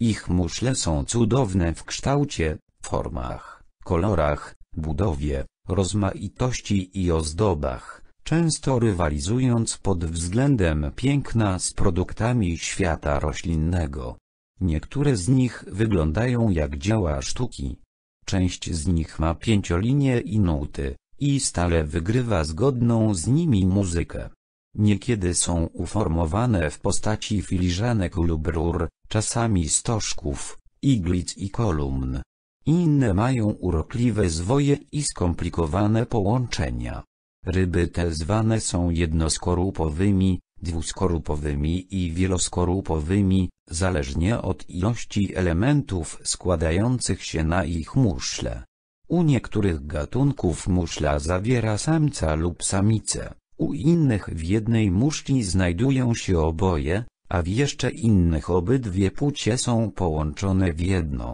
Ich muszle są cudowne w kształcie, formach, kolorach, budowie, rozmaitości i ozdobach, często rywalizując pod względem piękna z produktami świata roślinnego. Niektóre z nich wyglądają jak dzieła sztuki. Część z nich ma pięciolinie i nuty, i stale wygrywa zgodną z nimi muzykę. Niekiedy są uformowane w postaci filiżanek lub rur, czasami stożków, iglic i kolumn. Inne mają urokliwe zwoje i skomplikowane połączenia. Ryby te zwane są jednoskorupowymi, dwuskorupowymi i wieloskorupowymi, zależnie od ilości elementów składających się na ich muszle. U niektórych gatunków muszla zawiera samca lub samice. U innych w jednej muszli znajdują się oboje, a w jeszcze innych obydwie płcie są połączone w jedno.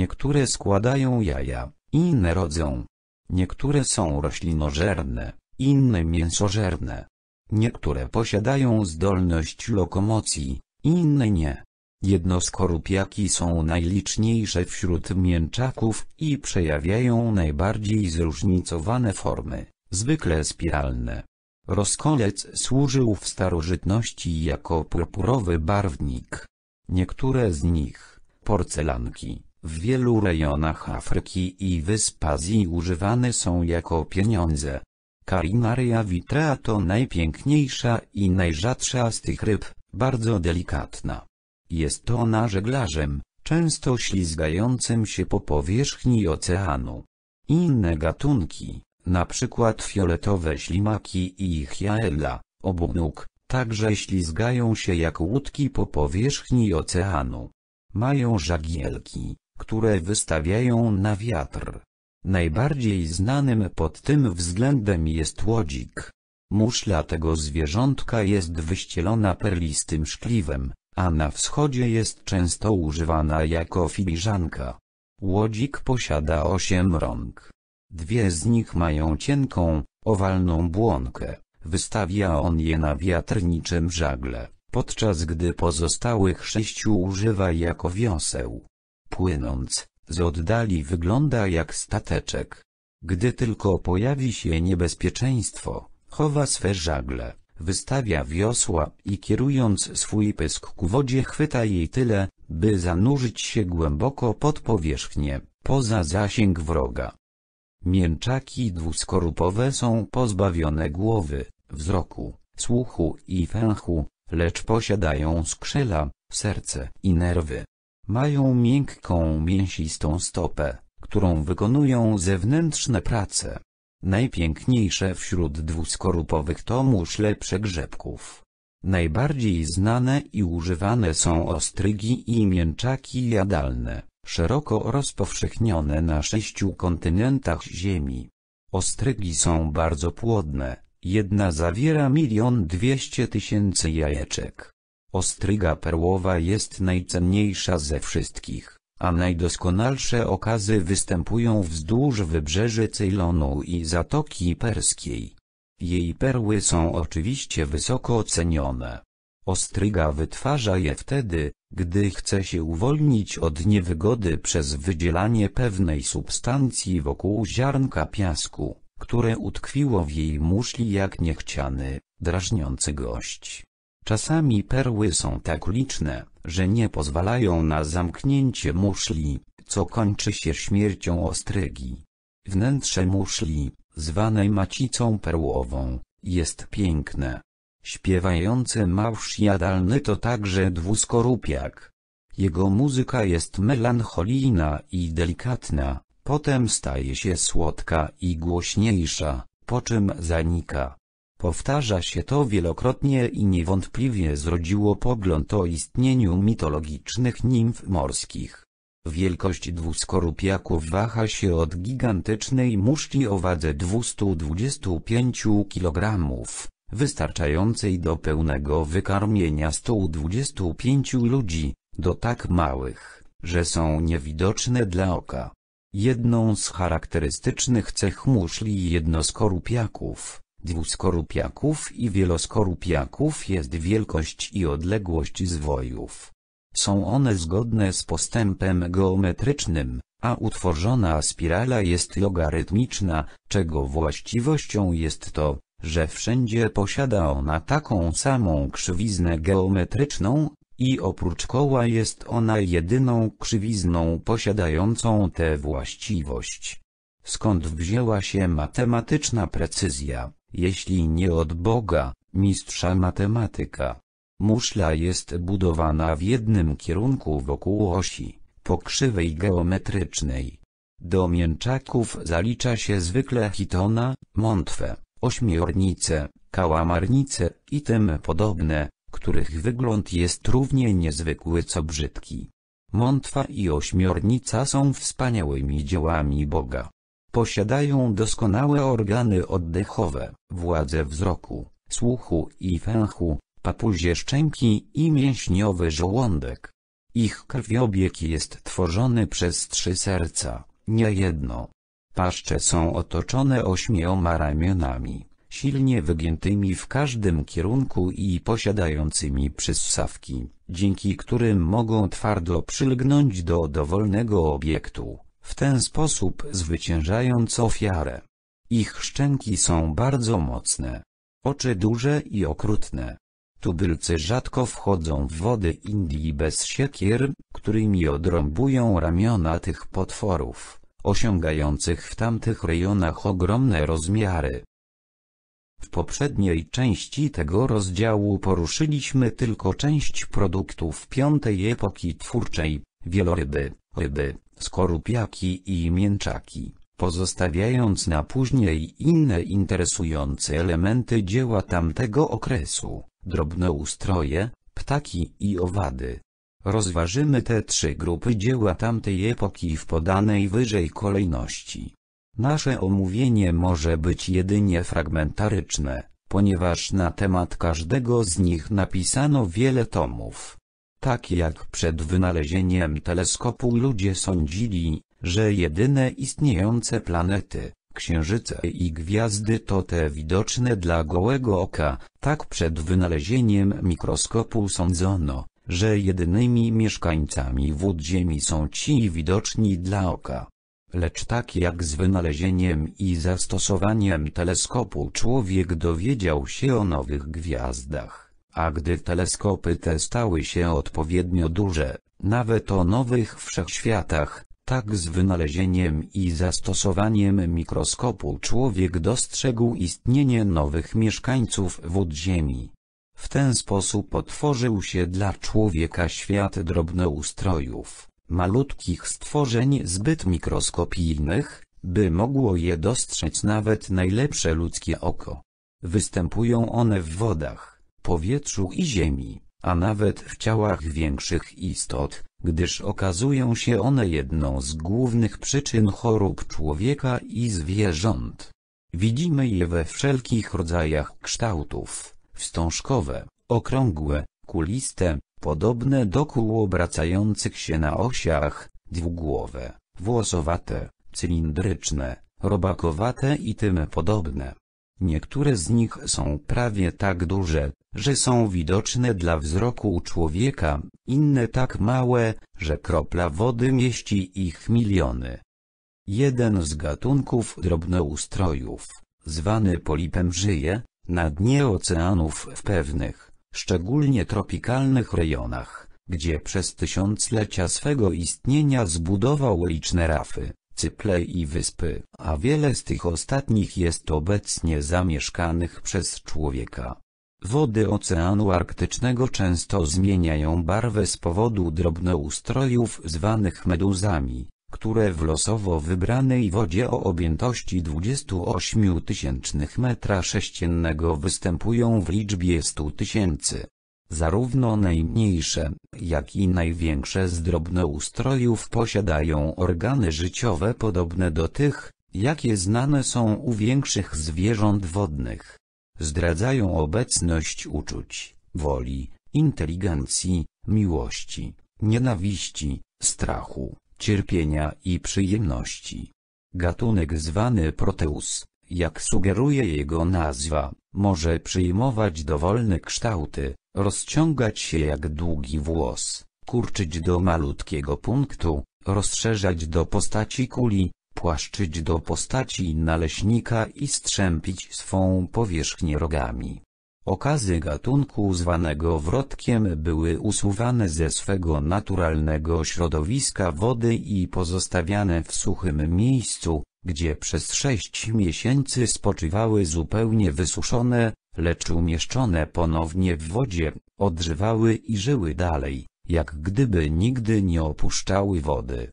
Niektóre składają jaja, inne rodzą. Niektóre są roślinożerne, inne mięsożerne. Niektóre posiadają zdolność lokomocji, inne nie. Jednoskorupiaki są najliczniejsze wśród mięczaków i przejawiają najbardziej zróżnicowane formy, zwykle spiralne. Roskolec służył w starożytności jako purpurowy barwnik. Niektóre z nich, porcelanki, w wielu rejonach Afryki i wysp Azji używane są jako pieniądze. Carinaria vitrea to najpiękniejsza i najrzadsza z tych ryb, bardzo delikatna. Jest ona żeglarzem, często ślizgającym się po powierzchni oceanu. Inne gatunki, na przykład fioletowe ślimaki i ich jaela, nóg, także ślizgają się jak łódki po powierzchni oceanu. Mają żagielki, które wystawiają na wiatr. Najbardziej znanym pod tym względem jest łodzik. Muszla tego zwierzątka jest wyścielona perlistym szkliwem, a na wschodzie jest często używana jako filiżanka. Łodzik posiada osiem rąk. Dwie z nich mają cienką, owalną błonkę, wystawia on je na wiatrniczym żagle, podczas gdy pozostałych sześciu używa jako wioseł. Płynąc, z oddali wygląda jak stateczek. Gdy tylko pojawi się niebezpieczeństwo, chowa swe żagle, wystawia wiosła i kierując swój pysk ku wodzie chwyta jej tyle, by zanurzyć się głęboko pod powierzchnię, poza zasięg wroga. Mięczaki dwuskorupowe są pozbawione głowy, wzroku, słuchu i fęchu, lecz posiadają skrzela, serce i nerwy. Mają miękką mięsistą stopę, którą wykonują zewnętrzne prace. Najpiękniejsze wśród dwuskorupowych to muszle przegrzebków. Najbardziej znane i używane są ostrygi i mięczaki jadalne szeroko rozpowszechnione na sześciu kontynentach Ziemi. Ostrygi są bardzo płodne, jedna zawiera milion dwieście tysięcy jajeczek. Ostryga perłowa jest najcenniejsza ze wszystkich, a najdoskonalsze okazy występują wzdłuż wybrzeży Ceylonu i Zatoki Perskiej. Jej perły są oczywiście wysoko cenione. Ostryga wytwarza je wtedy, gdy chce się uwolnić od niewygody przez wydzielanie pewnej substancji wokół ziarnka piasku, które utkwiło w jej muszli jak niechciany, drażniący gość. Czasami perły są tak liczne, że nie pozwalają na zamknięcie muszli, co kończy się śmiercią ostrygi. Wnętrze muszli, zwanej macicą perłową, jest piękne, Śpiewający małż jadalny to także dwuskorupiak. Jego muzyka jest melancholijna i delikatna, potem staje się słodka i głośniejsza, po czym zanika. Powtarza się to wielokrotnie i niewątpliwie zrodziło pogląd o istnieniu mitologicznych nimf morskich. Wielkość dwuskorupiaków waha się od gigantycznej muszli o wadze 225 kg wystarczającej do pełnego wykarmienia 125 ludzi, do tak małych, że są niewidoczne dla oka. Jedną z charakterystycznych cech muszli jednoskorupiaków, dwuskorupiaków i wieloskorupiaków jest wielkość i odległość zwojów. Są one zgodne z postępem geometrycznym, a utworzona spirala jest logarytmiczna, czego właściwością jest to, że wszędzie posiada ona taką samą krzywiznę geometryczną, i oprócz koła jest ona jedyną krzywizną posiadającą tę właściwość. Skąd wzięła się matematyczna precyzja, jeśli nie od Boga, mistrza matematyka? Muszla jest budowana w jednym kierunku wokół osi, po krzywej geometrycznej. Do mięczaków zalicza się zwykle Hitona, montwę ośmiornice, kałamarnice i tym podobne, których wygląd jest równie niezwykły co brzydki. Mątwa i ośmiornica są wspaniałymi dziełami Boga. Posiadają doskonałe organy oddechowe, władzę wzroku, słuchu i węchu, papuzie szczęki i mięśniowy żołądek. Ich krwiobieg jest tworzony przez trzy serca, nie jedno. Paszcze są otoczone ośmioma ramionami, silnie wygiętymi w każdym kierunku i posiadającymi przyssawki, dzięki którym mogą twardo przylgnąć do dowolnego obiektu, w ten sposób zwyciężając ofiarę. Ich szczęki są bardzo mocne. Oczy duże i okrutne. Tubylcy rzadko wchodzą w wody Indii bez siekier, którymi odrąbują ramiona tych potworów osiągających w tamtych rejonach ogromne rozmiary. W poprzedniej części tego rozdziału poruszyliśmy tylko część produktów piątej epoki twórczej, wieloryby, ryby, skorupiaki i mięczaki, pozostawiając na później inne interesujące elementy dzieła tamtego okresu, drobne ustroje, ptaki i owady. Rozważymy te trzy grupy dzieła tamtej epoki w podanej wyżej kolejności. Nasze omówienie może być jedynie fragmentaryczne, ponieważ na temat każdego z nich napisano wiele tomów. Tak jak przed wynalezieniem teleskopu ludzie sądzili, że jedyne istniejące planety, księżyce i gwiazdy to te widoczne dla gołego oka, tak przed wynalezieniem mikroskopu sądzono, że jedynymi mieszkańcami wód ziemi są ci widoczni dla oka. Lecz tak jak z wynalezieniem i zastosowaniem teleskopu człowiek dowiedział się o nowych gwiazdach, a gdy teleskopy te stały się odpowiednio duże, nawet o nowych wszechświatach, tak z wynalezieniem i zastosowaniem mikroskopu człowiek dostrzegł istnienie nowych mieszkańców wód Ziemi. W ten sposób otworzył się dla człowieka świat drobnoustrojów, malutkich stworzeń zbyt mikroskopijnych, by mogło je dostrzec nawet najlepsze ludzkie oko. Występują one w wodach, powietrzu i ziemi, a nawet w ciałach większych istot, gdyż okazują się one jedną z głównych przyczyn chorób człowieka i zwierząt. Widzimy je we wszelkich rodzajach kształtów wstążkowe, okrągłe, kuliste, podobne do kół obracających się na osiach, dwugłowe, włosowate, cylindryczne, robakowate i tym podobne. Niektóre z nich są prawie tak duże, że są widoczne dla wzroku u człowieka, inne tak małe, że kropla wody mieści ich miliony. Jeden z gatunków drobnoustrojów, zwany polipem żyje, na dnie oceanów w pewnych, szczególnie tropikalnych rejonach, gdzie przez tysiąclecia swego istnienia zbudował liczne rafy, cyple i wyspy, a wiele z tych ostatnich jest obecnie zamieszkanych przez człowieka. Wody Oceanu Arktycznego często zmieniają barwę z powodu drobnoustrojów zwanych meduzami, które w losowo wybranej wodzie o objętości 28 tysięcznych metra sześciennego występują w liczbie 100 tysięcy. Zarówno najmniejsze, jak i największe z drobnoustrojów posiadają organy życiowe podobne do tych, jakie znane są u większych zwierząt wodnych. Zdradzają obecność uczuć, woli, inteligencji, miłości, nienawiści, strachu, cierpienia i przyjemności. Gatunek zwany Proteus, jak sugeruje jego nazwa, może przyjmować dowolne kształty, rozciągać się jak długi włos, kurczyć do malutkiego punktu, rozszerzać do postaci kuli, płaszczyć do postaci naleśnika i strzępić swą powierzchnię rogami. Okazy gatunku zwanego wrotkiem były usuwane ze swego naturalnego środowiska wody i pozostawiane w suchym miejscu, gdzie przez sześć miesięcy spoczywały zupełnie wysuszone, lecz umieszczone ponownie w wodzie, odżywały i żyły dalej, jak gdyby nigdy nie opuszczały wody.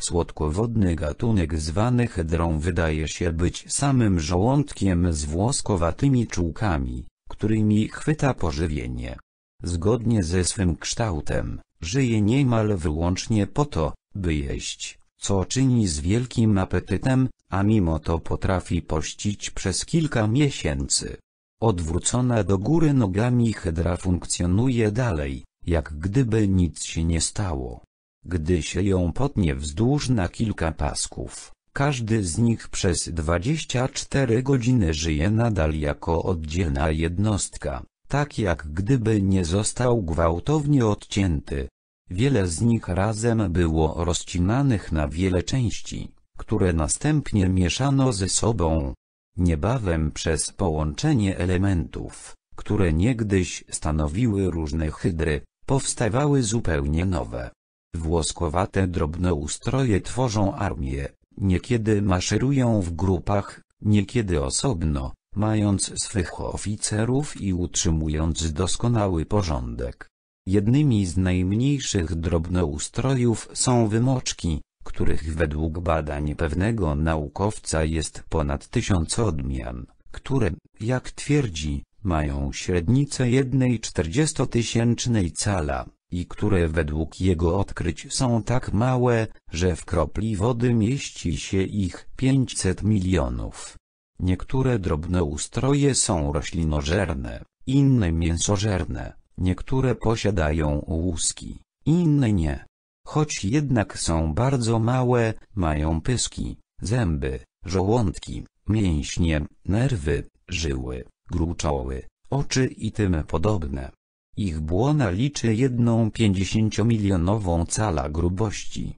Słodkowodny gatunek zwany hedrą wydaje się być samym żołądkiem z włoskowatymi czułkami którymi chwyta pożywienie. Zgodnie ze swym kształtem, żyje niemal wyłącznie po to, by jeść, co czyni z wielkim apetytem, a mimo to potrafi pościć przez kilka miesięcy. Odwrócona do góry nogami hydra funkcjonuje dalej, jak gdyby nic się nie stało. Gdy się ją potnie wzdłuż na kilka pasków, każdy z nich przez 24 godziny żyje nadal jako oddzielna jednostka, tak jak gdyby nie został gwałtownie odcięty. Wiele z nich razem było rozcinanych na wiele części, które następnie mieszano ze sobą. Niebawem przez połączenie elementów, które niegdyś stanowiły różne hydry, powstawały zupełnie nowe. Włoskowate drobne ustroje tworzą armię, Niekiedy maszerują w grupach, niekiedy osobno, mając swych oficerów i utrzymując doskonały porządek. Jednymi z najmniejszych drobnoustrojów są wymoczki, których według badań pewnego naukowca jest ponad tysiąc odmian, które, jak twierdzi, mają średnicę jednej czterdziestotysięcznej cala i które według jego odkryć są tak małe, że w kropli wody mieści się ich 500 milionów. Niektóre drobne ustroje są roślinożerne, inne mięsożerne, niektóre posiadają łuski, inne nie. Choć jednak są bardzo małe, mają pyski, zęby, żołądki, mięśnie, nerwy, żyły, gruczoły, oczy i tym podobne. Ich błona liczy jedną pięćdziesięciomilionową cala grubości.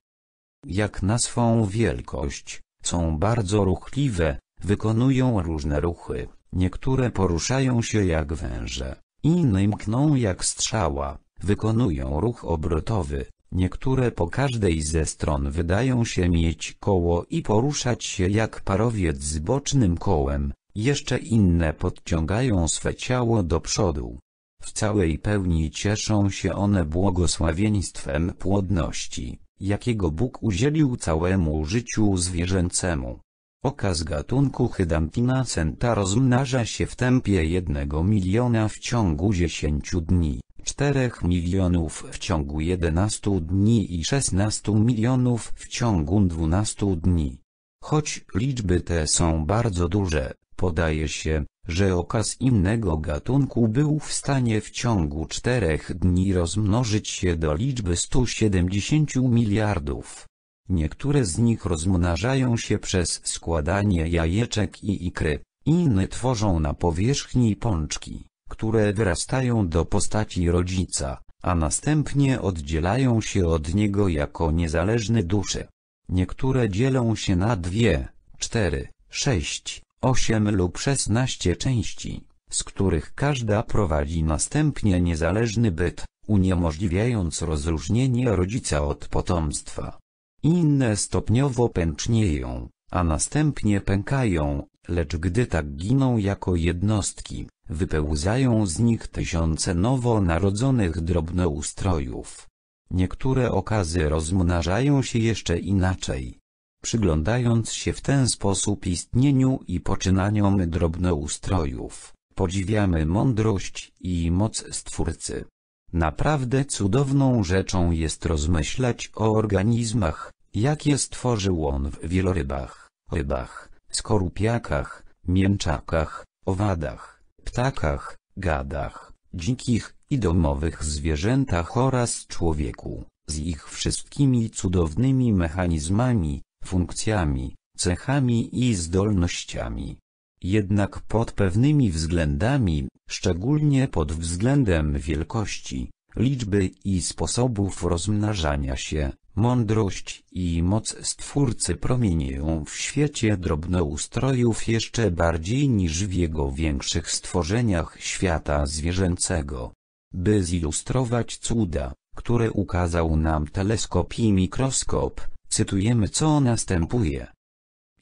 Jak na swą wielkość, są bardzo ruchliwe, wykonują różne ruchy, niektóre poruszają się jak węże, inne mkną jak strzała, wykonują ruch obrotowy, niektóre po każdej ze stron wydają się mieć koło i poruszać się jak parowiec z bocznym kołem, jeszcze inne podciągają swe ciało do przodu. W całej pełni cieszą się one błogosławieństwem płodności, jakiego Bóg udzielił całemu życiu zwierzęcemu. Okaz gatunku Hydantina centa rozmnaża się w tempie jednego miliona w ciągu dziesięciu dni, czterech milionów w ciągu jedenastu dni i szesnastu milionów w ciągu dwunastu dni. Choć liczby te są bardzo duże, Podaje się, że okaz innego gatunku był w stanie w ciągu czterech dni rozmnożyć się do liczby 170 miliardów. Niektóre z nich rozmnażają się przez składanie jajeczek i ikry, inne tworzą na powierzchni pączki, które wyrastają do postaci rodzica, a następnie oddzielają się od niego jako niezależne dusze. Niektóre dzielą się na dwie, cztery, sześć, 8 lub 16 części, z których każda prowadzi następnie niezależny byt, uniemożliwiając rozróżnienie rodzica od potomstwa. Inne stopniowo pęcznieją, a następnie pękają, lecz gdy tak giną jako jednostki, wypełzają z nich tysiące nowo narodzonych drobnoustrojów. Niektóre okazy rozmnażają się jeszcze inaczej Przyglądając się w ten sposób istnieniu i poczynaniom drobnoustrojów, podziwiamy mądrość i moc Stwórcy. Naprawdę cudowną rzeczą jest rozmyślać o organizmach, jakie stworzył on w wielorybach, rybach, skorupiakach, mięczakach, owadach, ptakach, gadach, dzikich i domowych zwierzętach oraz człowieku, z ich wszystkimi cudownymi mechanizmami, funkcjami, cechami i zdolnościami. Jednak pod pewnymi względami, szczególnie pod względem wielkości, liczby i sposobów rozmnażania się, mądrość i moc Stwórcy promienieją w świecie drobnoustrojów jeszcze bardziej niż w jego większych stworzeniach świata zwierzęcego. By zilustrować cuda, które ukazał nam teleskop i mikroskop, Cytujemy co następuje.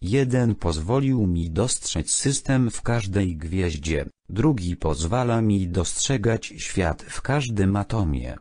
Jeden pozwolił mi dostrzec system w każdej gwieździe, drugi pozwala mi dostrzegać świat w każdym atomie.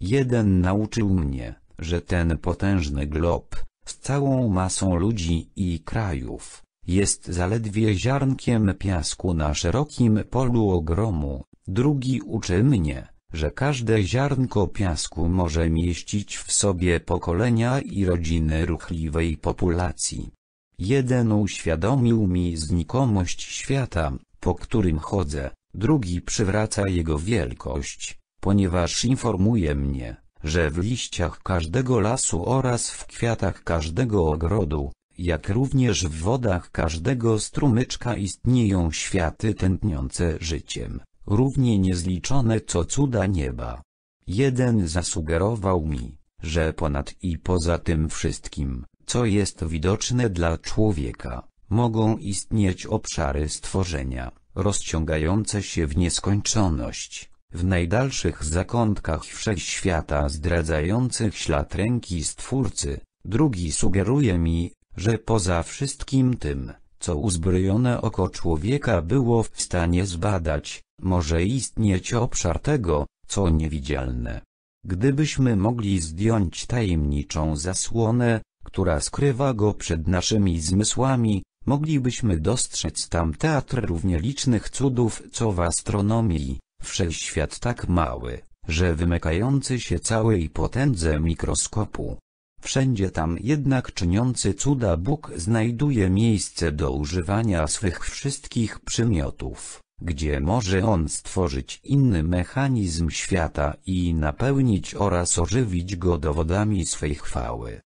Jeden nauczył mnie, że ten potężny glob, z całą masą ludzi i krajów, jest zaledwie ziarnkiem piasku na szerokim polu ogromu, drugi uczy mnie, że każde ziarnko piasku może mieścić w sobie pokolenia i rodziny ruchliwej populacji. Jeden uświadomił mi znikomość świata, po którym chodzę, drugi przywraca jego wielkość, ponieważ informuje mnie, że w liściach każdego lasu oraz w kwiatach każdego ogrodu, jak również w wodach każdego strumyczka istnieją światy tętniące życiem równie niezliczone co cuda nieba. Jeden zasugerował mi, że ponad i poza tym wszystkim, co jest widoczne dla człowieka, mogą istnieć obszary stworzenia, rozciągające się w nieskończoność, w najdalszych zakątkach wszechświata zdradzających ślad ręki Stwórcy. Drugi sugeruje mi, że poza wszystkim tym, co uzbrojone oko człowieka było w stanie zbadać, może istnieć obszar tego, co niewidzialne. Gdybyśmy mogli zdjąć tajemniczą zasłonę, która skrywa go przed naszymi zmysłami, moglibyśmy dostrzec tam teatr równie licznych cudów co w astronomii, wszechświat tak mały, że wymykający się całej potędze mikroskopu. Wszędzie tam jednak czyniący cuda Bóg znajduje miejsce do używania swych wszystkich przymiotów gdzie może on stworzyć inny mechanizm świata i napełnić oraz ożywić go dowodami swej chwały.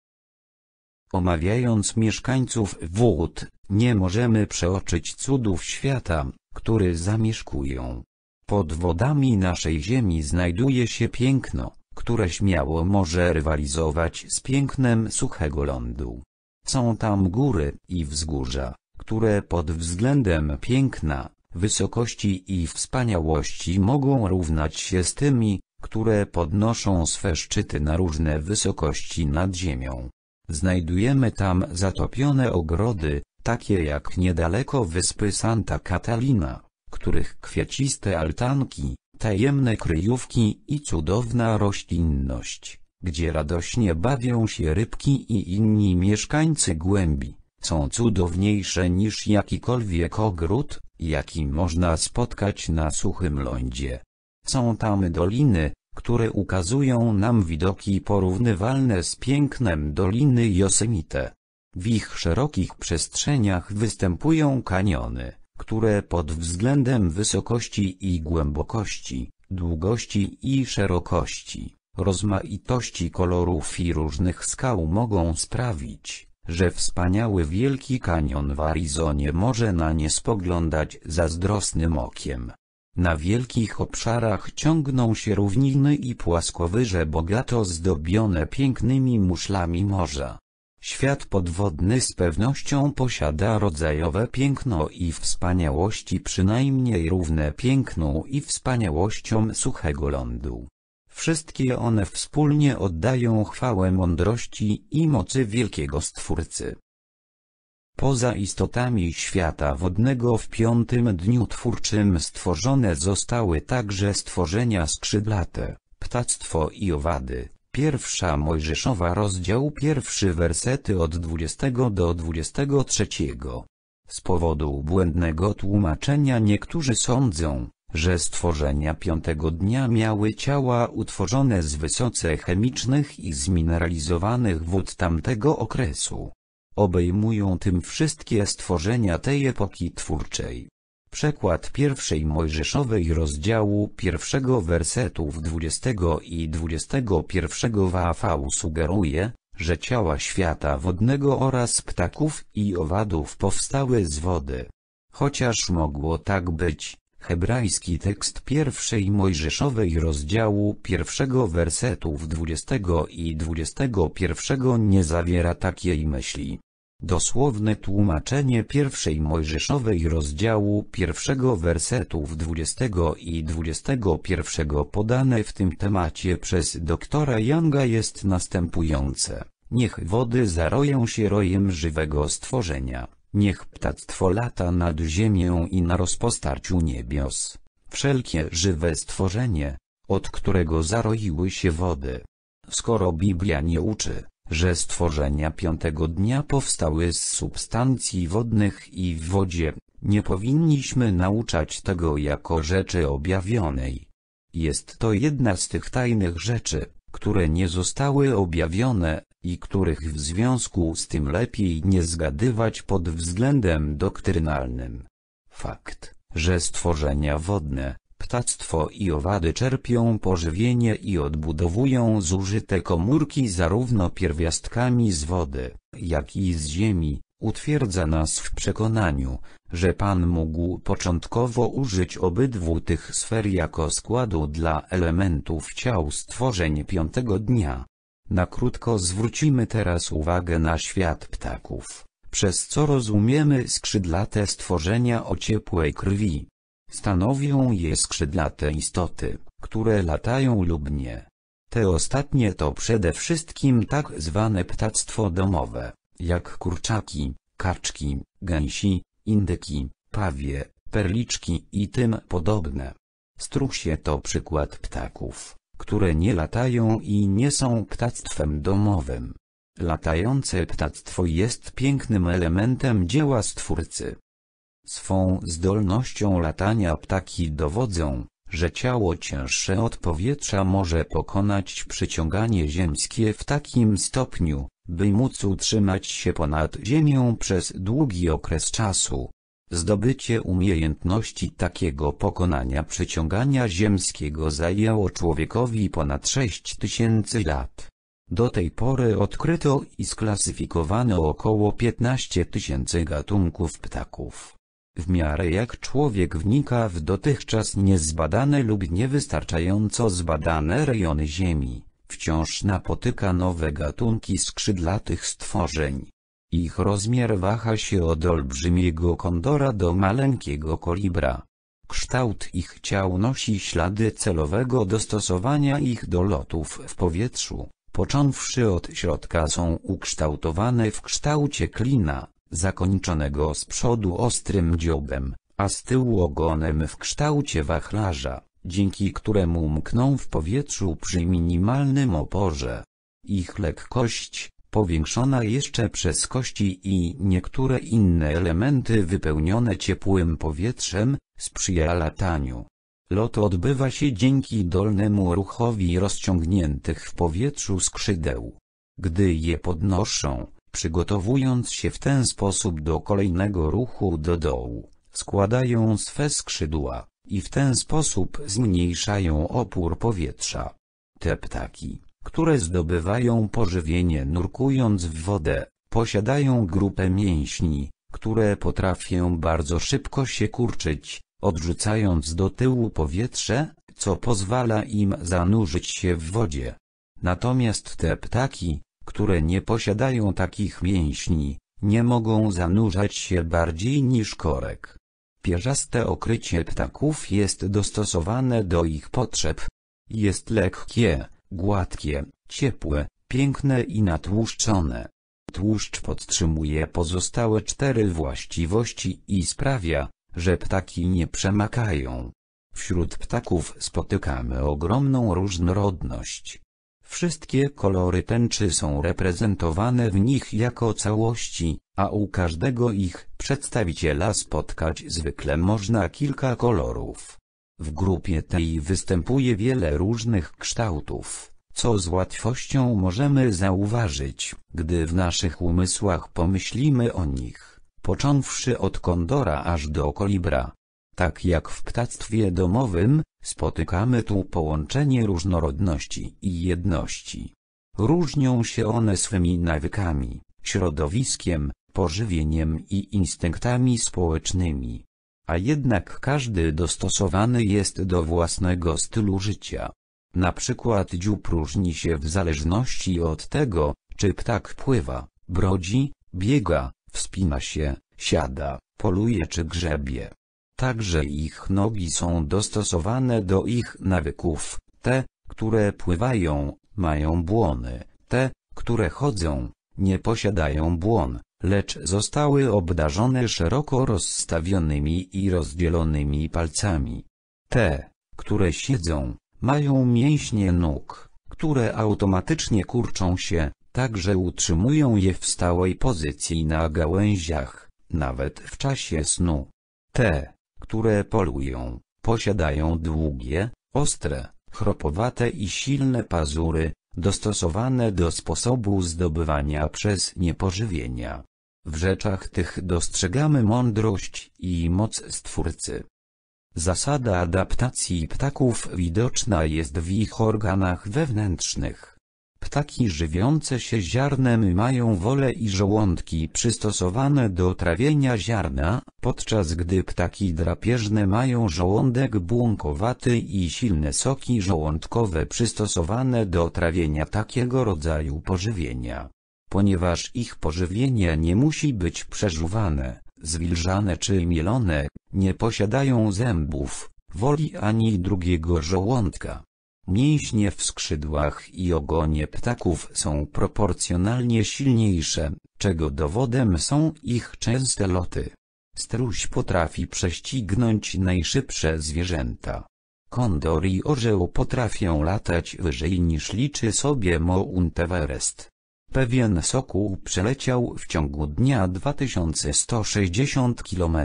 Omawiając mieszkańców wód, nie możemy przeoczyć cudów świata, który zamieszkują. Pod wodami naszej ziemi znajduje się piękno, które śmiało może rywalizować z pięknem suchego lądu. Są tam góry i wzgórza, które pod względem piękna wysokości i wspaniałości mogą równać się z tymi, które podnoszą swe szczyty na różne wysokości nad ziemią. Znajdujemy tam zatopione ogrody, takie jak niedaleko wyspy Santa Catalina, których kwieciste altanki, tajemne kryjówki i cudowna roślinność, gdzie radośnie bawią się rybki i inni mieszkańcy głębi, są cudowniejsze niż jakikolwiek ogród, jaki można spotkać na suchym lądzie. Są tam doliny, które ukazują nam widoki porównywalne z pięknem Doliny Yosemite. W ich szerokich przestrzeniach występują kaniony, które pod względem wysokości i głębokości, długości i szerokości, rozmaitości kolorów i różnych skał mogą sprawić, że wspaniały Wielki Kanion w Arizonie może na nie spoglądać zazdrosnym okiem. Na wielkich obszarach ciągną się równiny i płaskowyże bogato zdobione pięknymi muszlami morza. Świat podwodny z pewnością posiada rodzajowe piękno i wspaniałości przynajmniej równe piękną i wspaniałościom suchego lądu. Wszystkie one wspólnie oddają chwałę mądrości i mocy wielkiego Stwórcy. Poza istotami świata wodnego w piątym dniu twórczym stworzone zostały także stworzenia skrzydlate, ptactwo i owady. Pierwsza Mojżeszowa rozdział pierwszy wersety od 20 do 23. Z powodu błędnego tłumaczenia niektórzy sądzą, że stworzenia piątego dnia miały ciała utworzone z wysoce chemicznych i zmineralizowanych wód tamtego okresu. Obejmują tym wszystkie stworzenia tej epoki twórczej. Przekład pierwszej Mojżeszowej rozdziału pierwszego wersetów 20 i 21 WAV sugeruje, że ciała świata wodnego oraz ptaków i owadów powstały z wody. Chociaż mogło tak być, Hebrajski tekst pierwszej Mojżeszowej rozdziału pierwszego wersetów 20 i 21 nie zawiera takiej myśli. Dosłowne tłumaczenie pierwszej Mojżeszowej rozdziału pierwszego wersetów 20 i 21 podane w tym temacie przez doktora Younga jest następujące. Niech wody zaroją się rojem żywego stworzenia Niech ptactwo lata nad ziemią i na rozpostarciu niebios, wszelkie żywe stworzenie, od którego zaroiły się wody. Skoro Biblia nie uczy, że stworzenia piątego dnia powstały z substancji wodnych i w wodzie, nie powinniśmy nauczać tego jako rzeczy objawionej. Jest to jedna z tych tajnych rzeczy, które nie zostały objawione, i których w związku z tym lepiej nie zgadywać pod względem doktrynalnym. Fakt, że stworzenia wodne, ptactwo i owady czerpią pożywienie i odbudowują zużyte komórki zarówno pierwiastkami z wody, jak i z ziemi, utwierdza nas w przekonaniu, że Pan mógł początkowo użyć obydwu tych sfer jako składu dla elementów ciał stworzeń piątego dnia. Na krótko zwrócimy teraz uwagę na świat ptaków, przez co rozumiemy skrzydlate stworzenia o ciepłej krwi. Stanowią je skrzydlate istoty, które latają lub nie. Te ostatnie to przede wszystkim tak zwane ptactwo domowe, jak kurczaki, kaczki, gęsi, indyki, pawie, perliczki i tym podobne. Strusie to przykład ptaków, które nie latają i nie są ptactwem domowym. Latające ptactwo jest pięknym elementem dzieła Stwórcy. Swą zdolnością latania ptaki dowodzą, że ciało cięższe od powietrza może pokonać przyciąganie ziemskie w takim stopniu, by móc utrzymać się ponad ziemią przez długi okres czasu. Zdobycie umiejętności takiego pokonania przyciągania ziemskiego zajęło człowiekowi ponad 6000 lat. Do tej pory odkryto i sklasyfikowano około 15 tysięcy gatunków ptaków. W miarę jak człowiek wnika w dotychczas niezbadane lub niewystarczająco zbadane rejony Ziemi, wciąż napotyka nowe gatunki skrzydlatych stworzeń ich rozmiar waha się od olbrzymiego kondora do maleńkiego kolibra. Kształt ich ciał nosi ślady celowego dostosowania ich do lotów w powietrzu. Począwszy od środka są ukształtowane w kształcie klina, zakończonego z przodu ostrym dziobem, a z tyłu ogonem w kształcie wachlarza, dzięki któremu mkną w powietrzu przy minimalnym oporze. Ich lekkość, powiększona jeszcze przez kości i niektóre inne elementy wypełnione ciepłym powietrzem, sprzyja lataniu. Lot odbywa się dzięki dolnemu ruchowi rozciągniętych w powietrzu skrzydeł. Gdy je podnoszą, przygotowując się w ten sposób do kolejnego ruchu do dołu, składają swe skrzydła i w ten sposób zmniejszają opór powietrza. Te ptaki, które zdobywają pożywienie nurkując w wodę, posiadają grupę mięśni, które potrafią bardzo szybko się kurczyć, odrzucając do tyłu powietrze, co pozwala im zanurzyć się w wodzie. Natomiast te ptaki, które nie posiadają takich mięśni, nie mogą zanurzać się bardziej niż korek. Pierzaste okrycie ptaków jest dostosowane do ich potrzeb. Jest lekkie, Gładkie, ciepłe, piękne i natłuszczone. Tłuszcz podtrzymuje pozostałe cztery właściwości i sprawia, że ptaki nie przemakają. Wśród ptaków spotykamy ogromną różnorodność. Wszystkie kolory tęczy są reprezentowane w nich jako całości, a u każdego ich przedstawiciela spotkać zwykle można kilka kolorów. W grupie tej występuje wiele różnych kształtów, co z łatwością możemy zauważyć, gdy w naszych umysłach pomyślimy o nich, począwszy od kondora aż do kolibra. Tak jak w ptactwie domowym, spotykamy tu połączenie różnorodności i jedności. Różnią się one swymi nawykami, środowiskiem, pożywieniem i instynktami społecznymi a jednak każdy dostosowany jest do własnego stylu życia. Na przykład dziób różni się w zależności od tego, czy ptak pływa, brodzi, biega, wspina się, siada, poluje czy grzebie. Także ich nogi są dostosowane do ich nawyków, te, które pływają, mają błony, te, które chodzą, nie posiadają błon, lecz zostały obdarzone szeroko rozstawionymi i rozdzielonymi palcami. Te, które siedzą, mają mięśnie nóg, które automatycznie kurczą się, także utrzymują je w stałej pozycji na gałęziach, nawet w czasie snu. Te, które polują, posiadają długie, ostre, chropowate i silne pazury, dostosowane do sposobu zdobywania przez nie pożywienia. W rzeczach tych dostrzegamy mądrość i moc Stwórcy. Zasada adaptacji ptaków widoczna jest w ich organach wewnętrznych. Ptaki żywiące się ziarnem mają wolę i żołądki przystosowane do trawienia ziarna, podczas gdy ptaki drapieżne mają żołądek błonkowaty i silne soki żołądkowe przystosowane do trawienia takiego rodzaju pożywienia ponieważ ich pożywienie nie musi być przeżuwane, zwilżane czy mielone, nie posiadają zębów, woli ani drugiego żołądka. Mięśnie w skrzydłach i ogonie ptaków są proporcjonalnie silniejsze, czego dowodem są ich częste loty. Struś potrafi prześcignąć najszybsze zwierzęta. Kondor i orzeł potrafią latać wyżej niż liczy sobie Mount Everest. Pewien sokół przeleciał w ciągu dnia 2160 km.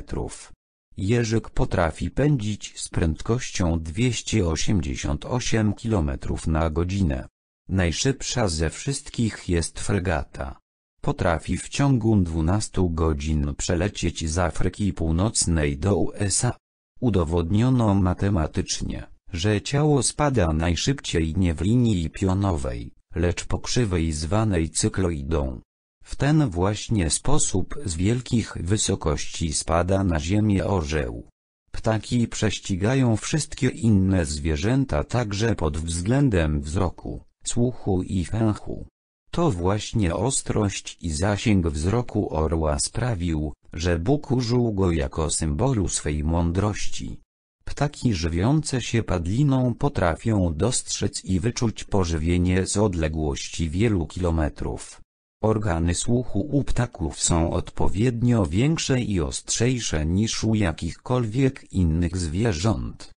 Jerzyk potrafi pędzić z prędkością 288 km na godzinę. Najszybsza ze wszystkich jest fregata. Potrafi w ciągu 12 godzin przelecieć z Afryki Północnej do USA. Udowodniono matematycznie, że ciało spada najszybciej nie w linii pionowej lecz po krzywej zwanej cykloidą. W ten właśnie sposób z wielkich wysokości spada na ziemię orzeł. Ptaki prześcigają wszystkie inne zwierzęta także pod względem wzroku, słuchu i fęchu. To właśnie ostrość i zasięg wzroku orła sprawił, że Bóg użył go jako symbolu swej mądrości. Ptaki żywiące się padliną potrafią dostrzec i wyczuć pożywienie z odległości wielu kilometrów. Organy słuchu u ptaków są odpowiednio większe i ostrzejsze niż u jakichkolwiek innych zwierząt.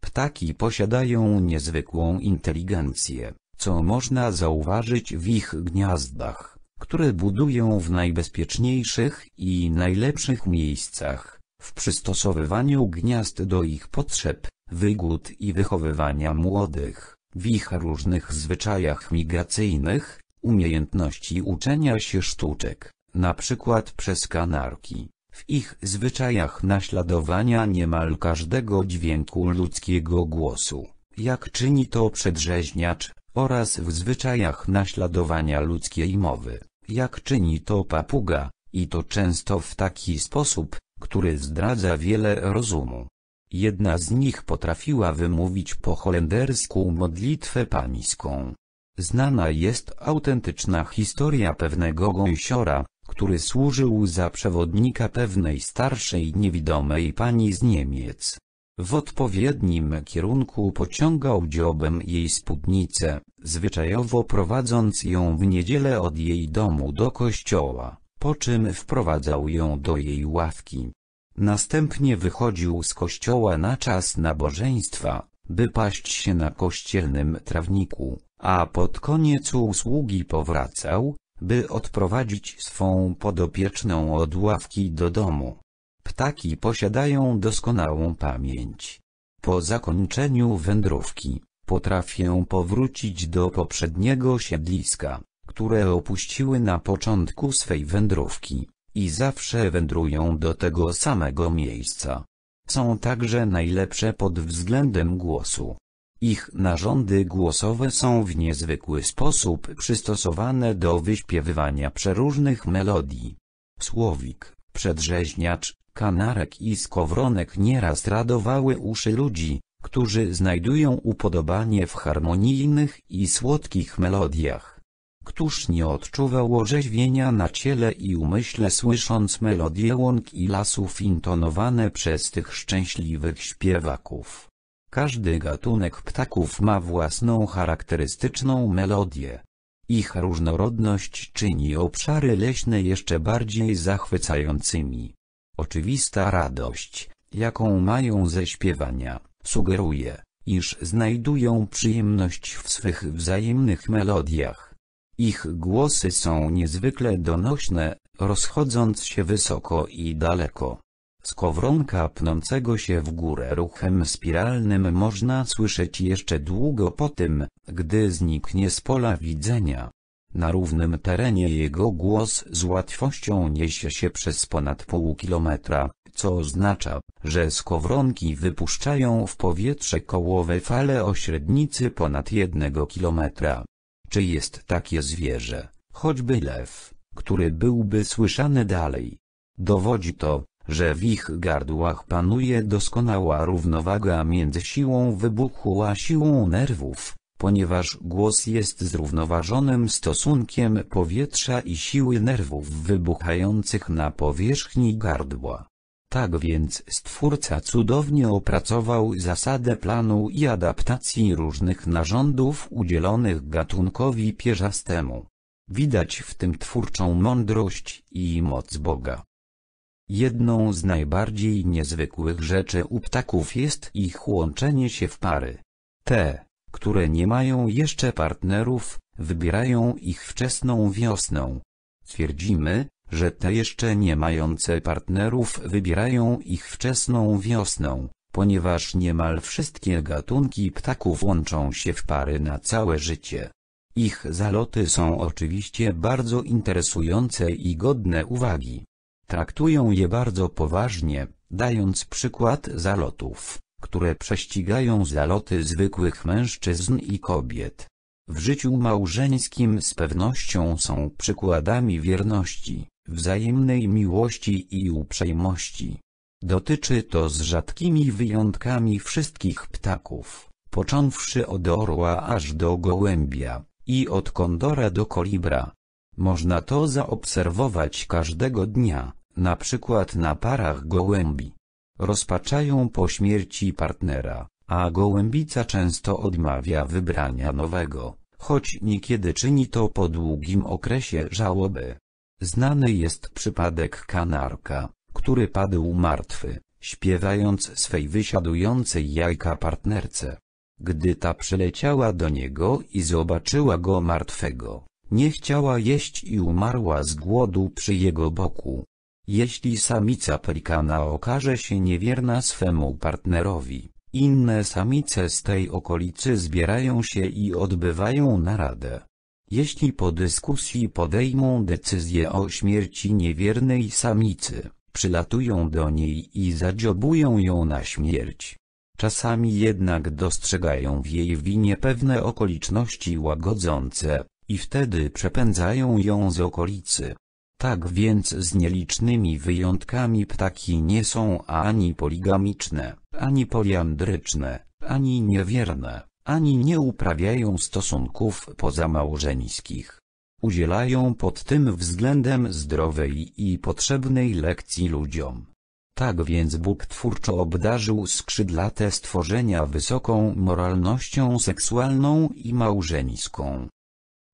Ptaki posiadają niezwykłą inteligencję, co można zauważyć w ich gniazdach, które budują w najbezpieczniejszych i najlepszych miejscach w przystosowywaniu gniazd do ich potrzeb, wygód i wychowywania młodych, w ich różnych zwyczajach migracyjnych, umiejętności uczenia się sztuczek, na przykład przez kanarki, w ich zwyczajach naśladowania niemal każdego dźwięku ludzkiego głosu, jak czyni to przedrzeźniacz, oraz w zwyczajach naśladowania ludzkiej mowy, jak czyni to papuga, i to często w taki sposób, który zdradza wiele rozumu. Jedna z nich potrafiła wymówić po holendersku modlitwę pańską. Znana jest autentyczna historia pewnego gąsiora, który służył za przewodnika pewnej starszej niewidomej pani z Niemiec. W odpowiednim kierunku pociągał dziobem jej spódnicę, zwyczajowo prowadząc ją w niedzielę od jej domu do kościoła po czym wprowadzał ją do jej ławki. Następnie wychodził z kościoła na czas nabożeństwa, by paść się na kościelnym trawniku, a pod koniec usługi powracał, by odprowadzić swą podopieczną od ławki do domu. Ptaki posiadają doskonałą pamięć. Po zakończeniu wędrówki, potrafię powrócić do poprzedniego siedliska które opuściły na początku swej wędrówki, i zawsze wędrują do tego samego miejsca. Są także najlepsze pod względem głosu. Ich narządy głosowe są w niezwykły sposób przystosowane do wyśpiewywania przeróżnych melodii. Słowik, przedrzeźniacz, kanarek i skowronek nieraz radowały uszy ludzi, którzy znajdują upodobanie w harmonijnych i słodkich melodiach. Któż nie odczuwał orzeźwienia na ciele i umyśle słysząc melodie łąk i lasów intonowane przez tych szczęśliwych śpiewaków. Każdy gatunek ptaków ma własną charakterystyczną melodię. Ich różnorodność czyni obszary leśne jeszcze bardziej zachwycającymi. Oczywista radość, jaką mają ze śpiewania, sugeruje, iż znajdują przyjemność w swych wzajemnych melodiach. Ich głosy są niezwykle donośne, rozchodząc się wysoko i daleko. Skowronka pnącego się w górę ruchem spiralnym można słyszeć jeszcze długo po tym, gdy zniknie z pola widzenia. Na równym terenie jego głos z łatwością niesie się przez ponad pół kilometra, co oznacza, że skowronki wypuszczają w powietrze kołowe fale o średnicy ponad jednego kilometra. Czy jest takie zwierzę, choćby lew, który byłby słyszany dalej? Dowodzi to, że w ich gardłach panuje doskonała równowaga między siłą wybuchu a siłą nerwów, ponieważ głos jest zrównoważonym stosunkiem powietrza i siły nerwów wybuchających na powierzchni gardła. Tak więc Stwórca cudownie opracował zasadę planu i adaptacji różnych narządów udzielonych gatunkowi pierzastemu. Widać w tym twórczą mądrość i moc Boga. Jedną z najbardziej niezwykłych rzeczy u ptaków jest ich łączenie się w pary. Te, które nie mają jeszcze partnerów, wybierają ich wczesną wiosną. Twierdzimy, że te jeszcze nie mające partnerów wybierają ich wczesną wiosną, ponieważ niemal wszystkie gatunki ptaków łączą się w pary na całe życie. Ich zaloty są oczywiście bardzo interesujące i godne uwagi. Traktują je bardzo poważnie, dając przykład zalotów, które prześcigają zaloty zwykłych mężczyzn i kobiet. W życiu małżeńskim z pewnością są przykładami wierności wzajemnej miłości i uprzejmości. Dotyczy to z rzadkimi wyjątkami wszystkich ptaków, począwszy od orła aż do gołębia, i od kondora do kolibra. Można to zaobserwować każdego dnia, na przykład na parach gołębi. Rozpaczają po śmierci partnera, a gołębica często odmawia wybrania nowego, choć niekiedy czyni to po długim okresie żałoby. Znany jest przypadek kanarka, który padł martwy, śpiewając swej wysiadującej jajka partnerce. Gdy ta przyleciała do niego i zobaczyła go martwego, nie chciała jeść i umarła z głodu przy jego boku. Jeśli samica pelikana okaże się niewierna swemu partnerowi, inne samice z tej okolicy zbierają się i odbywają naradę. Jeśli po dyskusji podejmą decyzję o śmierci niewiernej samicy, przylatują do niej i zadziobują ją na śmierć. Czasami jednak dostrzegają w jej winie pewne okoliczności łagodzące, i wtedy przepędzają ją z okolicy. Tak więc z nielicznymi wyjątkami ptaki nie są ani poligamiczne, ani poliandryczne, ani niewierne ani nie uprawiają stosunków pozamałżeńskich. Udzielają pod tym względem zdrowej i potrzebnej lekcji ludziom. Tak więc Bóg twórczo obdarzył skrzydlate stworzenia wysoką moralnością seksualną i małżeńską.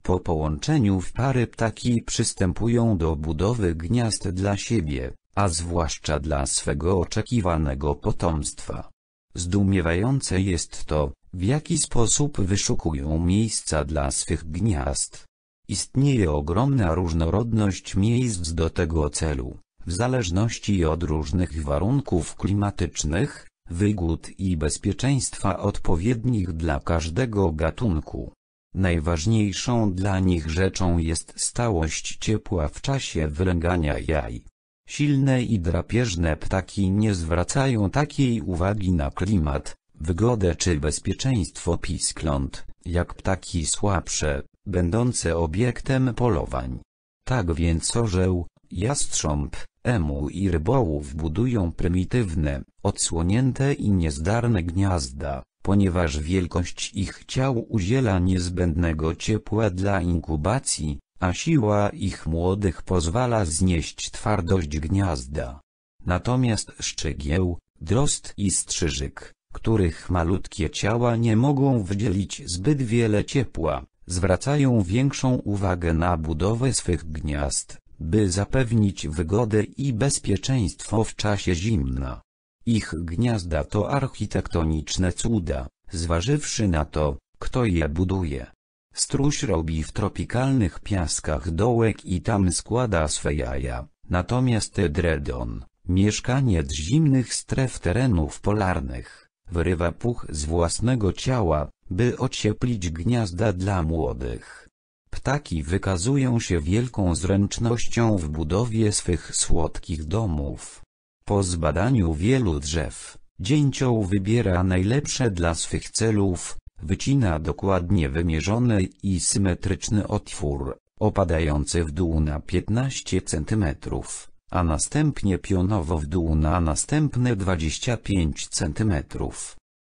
Po połączeniu w pary ptaki przystępują do budowy gniazd dla siebie, a zwłaszcza dla swego oczekiwanego potomstwa. Zdumiewające jest to, w jaki sposób wyszukują miejsca dla swych gniazd. Istnieje ogromna różnorodność miejsc do tego celu, w zależności od różnych warunków klimatycznych, wygód i bezpieczeństwa odpowiednich dla każdego gatunku. Najważniejszą dla nich rzeczą jest stałość ciepła w czasie wylęgania jaj. Silne i drapieżne ptaki nie zwracają takiej uwagi na klimat, wygodę czy bezpieczeństwo piskląt, jak ptaki słabsze, będące obiektem polowań. Tak więc orzeł, jastrząb, emu i rybołów budują prymitywne, odsłonięte i niezdarne gniazda, ponieważ wielkość ich ciał udziela niezbędnego ciepła dla inkubacji, a siła ich młodych pozwala znieść twardość gniazda. Natomiast szczygieł, drost i strzyżyk, których malutkie ciała nie mogą wydzielić zbyt wiele ciepła, zwracają większą uwagę na budowę swych gniazd, by zapewnić wygodę i bezpieczeństwo w czasie zimna. Ich gniazda to architektoniczne cuda, zważywszy na to, kto je buduje. Struś robi w tropikalnych piaskach dołek i tam składa swe jaja, natomiast Dredon, mieszkaniec zimnych stref terenów polarnych, wyrywa puch z własnego ciała, by ocieplić gniazda dla młodych. Ptaki wykazują się wielką zręcznością w budowie swych słodkich domów. Po zbadaniu wielu drzew, dzięcioł wybiera najlepsze dla swych celów, wycina dokładnie wymierzony i symetryczny otwór, opadający w dół na 15 centymetrów a następnie pionowo w dół na następne 25 cm.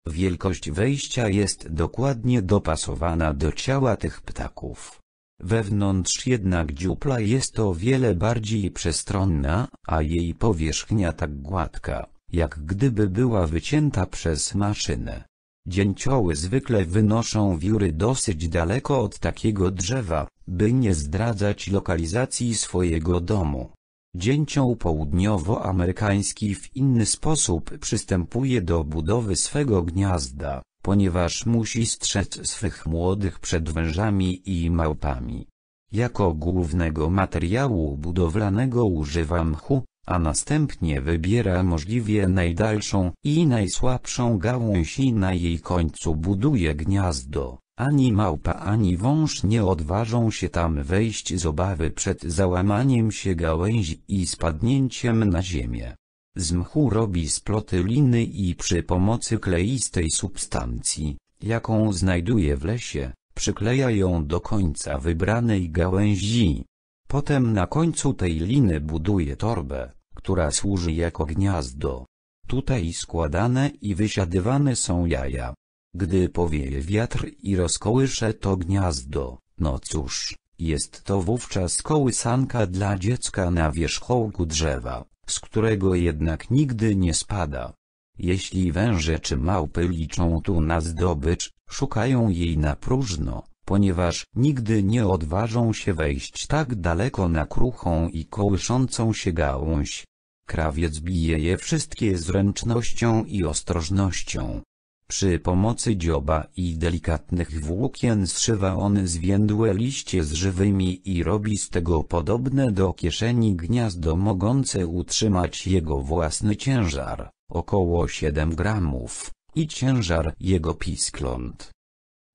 Wielkość wejścia jest dokładnie dopasowana do ciała tych ptaków. Wewnątrz jednak dziupla jest o wiele bardziej przestronna, a jej powierzchnia tak gładka, jak gdyby była wycięta przez maszynę. Dzięcioły zwykle wynoszą wióry dosyć daleko od takiego drzewa, by nie zdradzać lokalizacji swojego domu. Dzięcioł południowoamerykański w inny sposób przystępuje do budowy swego gniazda, ponieważ musi strzec swych młodych przed wężami i małpami. Jako głównego materiału budowlanego używa mchu, a następnie wybiera możliwie najdalszą i najsłabszą gałąź i na jej końcu buduje gniazdo. Ani małpa ani wąż nie odważą się tam wejść z obawy przed załamaniem się gałęzi i spadnięciem na ziemię. Z mchu robi sploty liny i przy pomocy kleistej substancji, jaką znajduje w lesie, przykleja ją do końca wybranej gałęzi. Potem na końcu tej liny buduje torbę, która służy jako gniazdo. Tutaj składane i wysiadywane są jaja. Gdy powieje wiatr i rozkołysze to gniazdo, no cóż, jest to wówczas kołysanka dla dziecka na wierzchołku drzewa, z którego jednak nigdy nie spada. Jeśli węże czy małpy liczą tu na zdobycz, szukają jej na próżno, ponieważ nigdy nie odważą się wejść tak daleko na kruchą i kołyszącą się gałąź. Krawiec bije je wszystkie zręcznością i ostrożnością, przy pomocy dzioba i delikatnych włókien zszywa on zwiędłe liście z żywymi i robi z tego podobne do kieszeni gniazdo mogące utrzymać jego własny ciężar, około 7 gramów, i ciężar jego piskląt.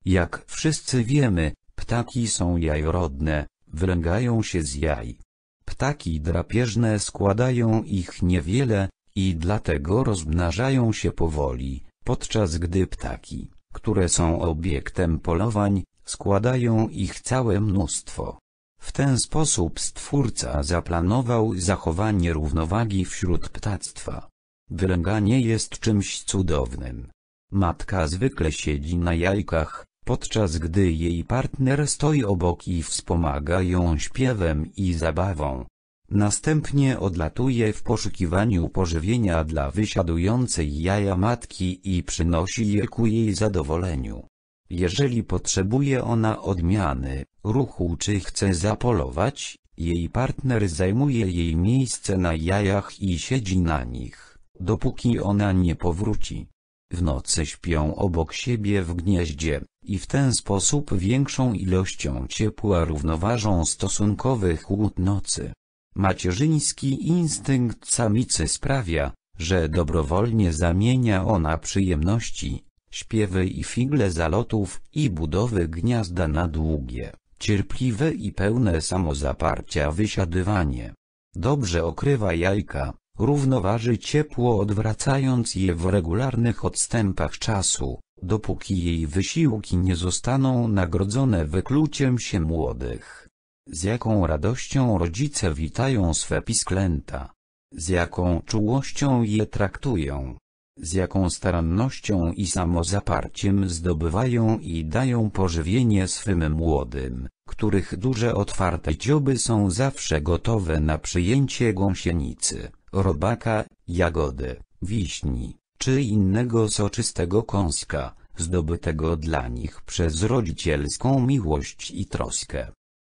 Jak wszyscy wiemy, ptaki są jajorodne, wylęgają się z jaj. Ptaki drapieżne składają ich niewiele, i dlatego rozmnażają się powoli podczas gdy ptaki, które są obiektem polowań, składają ich całe mnóstwo. W ten sposób Stwórca zaplanował zachowanie równowagi wśród ptactwa. Wylęganie jest czymś cudownym. Matka zwykle siedzi na jajkach, podczas gdy jej partner stoi obok i wspomaga ją śpiewem i zabawą. Następnie odlatuje w poszukiwaniu pożywienia dla wysiadującej jaja matki i przynosi je ku jej zadowoleniu. Jeżeli potrzebuje ona odmiany, ruchu czy chce zapolować, jej partner zajmuje jej miejsce na jajach i siedzi na nich, dopóki ona nie powróci. W nocy śpią obok siebie w gnieździe, i w ten sposób większą ilością ciepła równoważą stosunkowy chłód nocy. Macierzyński instynkt samicy sprawia, że dobrowolnie zamienia ona przyjemności, śpiewy i figle zalotów i budowy gniazda na długie, cierpliwe i pełne samozaparcia wysiadywanie. Dobrze okrywa jajka, równoważy ciepło odwracając je w regularnych odstępach czasu, dopóki jej wysiłki nie zostaną nagrodzone wykluciem się młodych. Z jaką radością rodzice witają swe pisklęta. Z jaką czułością je traktują. Z jaką starannością i samozaparciem zdobywają i dają pożywienie swym młodym, których duże otwarte dzioby są zawsze gotowe na przyjęcie gąsienicy, robaka, jagody, wiśni, czy innego soczystego kąska, zdobytego dla nich przez rodzicielską miłość i troskę.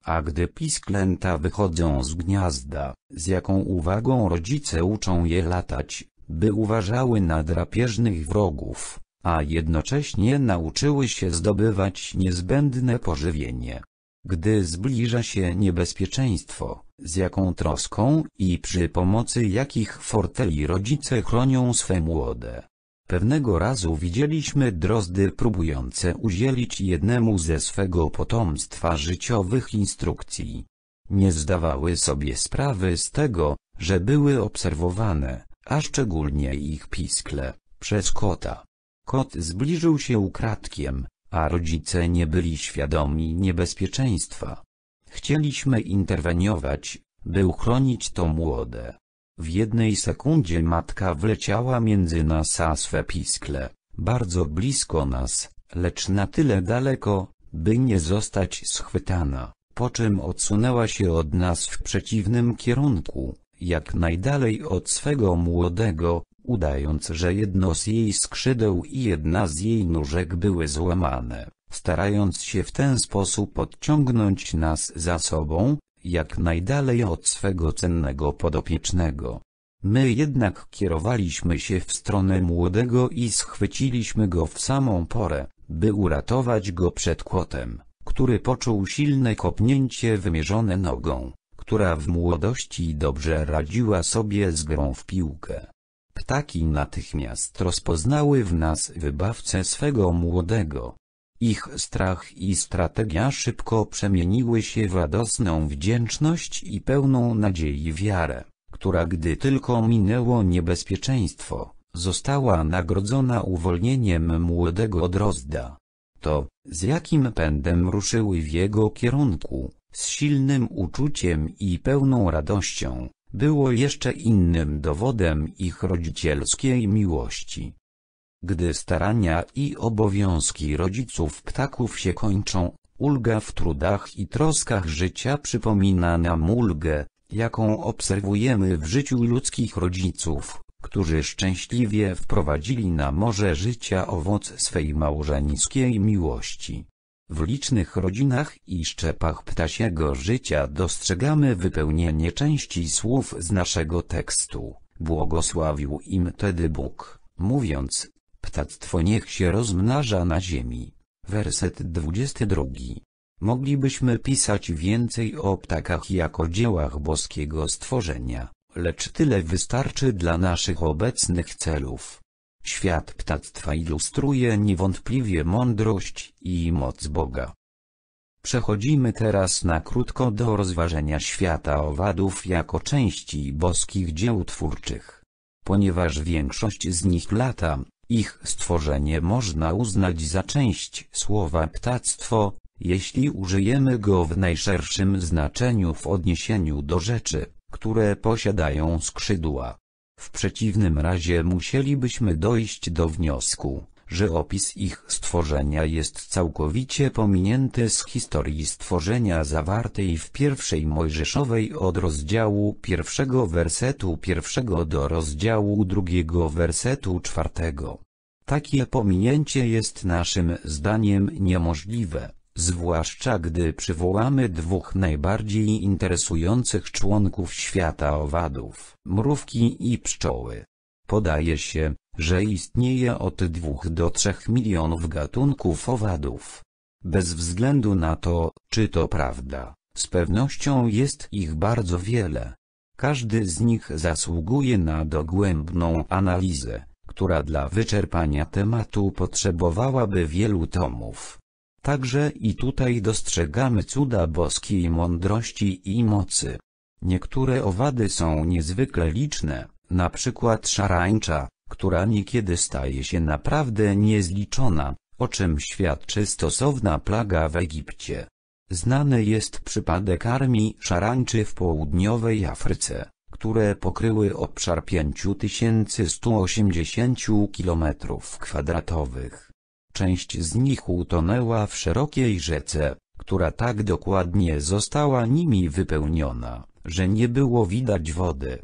A gdy pisklęta wychodzą z gniazda, z jaką uwagą rodzice uczą je latać, by uważały na drapieżnych wrogów, a jednocześnie nauczyły się zdobywać niezbędne pożywienie. Gdy zbliża się niebezpieczeństwo, z jaką troską i przy pomocy jakich forteli rodzice chronią swe młode. Pewnego razu widzieliśmy drozdy próbujące udzielić jednemu ze swego potomstwa życiowych instrukcji. Nie zdawały sobie sprawy z tego, że były obserwowane, a szczególnie ich piskle, przez kota. Kot zbliżył się ukradkiem, a rodzice nie byli świadomi niebezpieczeństwa. Chcieliśmy interweniować, by uchronić to młode, w jednej sekundzie matka wleciała między nas a swe piskle, bardzo blisko nas, lecz na tyle daleko, by nie zostać schwytana, po czym odsunęła się od nas w przeciwnym kierunku, jak najdalej od swego młodego, udając, że jedno z jej skrzydeł i jedna z jej nóżek były złamane, starając się w ten sposób odciągnąć nas za sobą, jak najdalej od swego cennego podopiecznego. My jednak kierowaliśmy się w stronę młodego i schwyciliśmy go w samą porę, by uratować go przed kłotem, który poczuł silne kopnięcie wymierzone nogą, która w młodości dobrze radziła sobie z grą w piłkę. Ptaki natychmiast rozpoznały w nas wybawcę swego młodego, ich strach i strategia szybko przemieniły się w radosną wdzięczność i pełną nadziei wiarę, która gdy tylko minęło niebezpieczeństwo, została nagrodzona uwolnieniem młodego Drozda. To, z jakim pędem ruszyły w jego kierunku, z silnym uczuciem i pełną radością, było jeszcze innym dowodem ich rodzicielskiej miłości. Gdy starania i obowiązki rodziców ptaków się kończą, ulga w trudach i troskach życia przypomina nam ulgę, jaką obserwujemy w życiu ludzkich rodziców, którzy szczęśliwie wprowadzili na morze życia owoc swej małżeńskiej miłości. W licznych rodzinach i szczepach ptasiego życia dostrzegamy wypełnienie części słów z naszego tekstu. Błogosławił im tedy Bóg, mówiąc, Ptactwo niech się rozmnaża na ziemi. Werset 22. Moglibyśmy pisać więcej o ptakach jako dziełach boskiego stworzenia, lecz tyle wystarczy dla naszych obecnych celów. Świat ptactwa ilustruje niewątpliwie mądrość i moc Boga. Przechodzimy teraz na krótko do rozważenia świata owadów jako części boskich dzieł twórczych. Ponieważ większość z nich lata, ich stworzenie można uznać za część słowa ptactwo, jeśli użyjemy go w najszerszym znaczeniu w odniesieniu do rzeczy, które posiadają skrzydła. W przeciwnym razie musielibyśmy dojść do wniosku, że opis ich stworzenia jest całkowicie pominięty z historii stworzenia zawartej w pierwszej Mojżeszowej od rozdziału pierwszego wersetu pierwszego do rozdziału drugiego wersetu czwartego. Takie pominięcie jest naszym zdaniem niemożliwe zwłaszcza gdy przywołamy dwóch najbardziej interesujących członków świata owadów, mrówki i pszczoły. Podaje się, że istnieje od 2 do 3 milionów gatunków owadów. Bez względu na to, czy to prawda, z pewnością jest ich bardzo wiele. Każdy z nich zasługuje na dogłębną analizę, która dla wyczerpania tematu potrzebowałaby wielu tomów. Także i tutaj dostrzegamy cuda boskiej mądrości i mocy. Niektóre owady są niezwykle liczne, na przykład szarańcza, która niekiedy staje się naprawdę niezliczona, o czym świadczy stosowna plaga w Egipcie. Znany jest przypadek armii szarańczy w południowej Afryce, które pokryły obszar 5180 km2. Część z nich utonęła w szerokiej rzece, która tak dokładnie została nimi wypełniona, że nie było widać wody.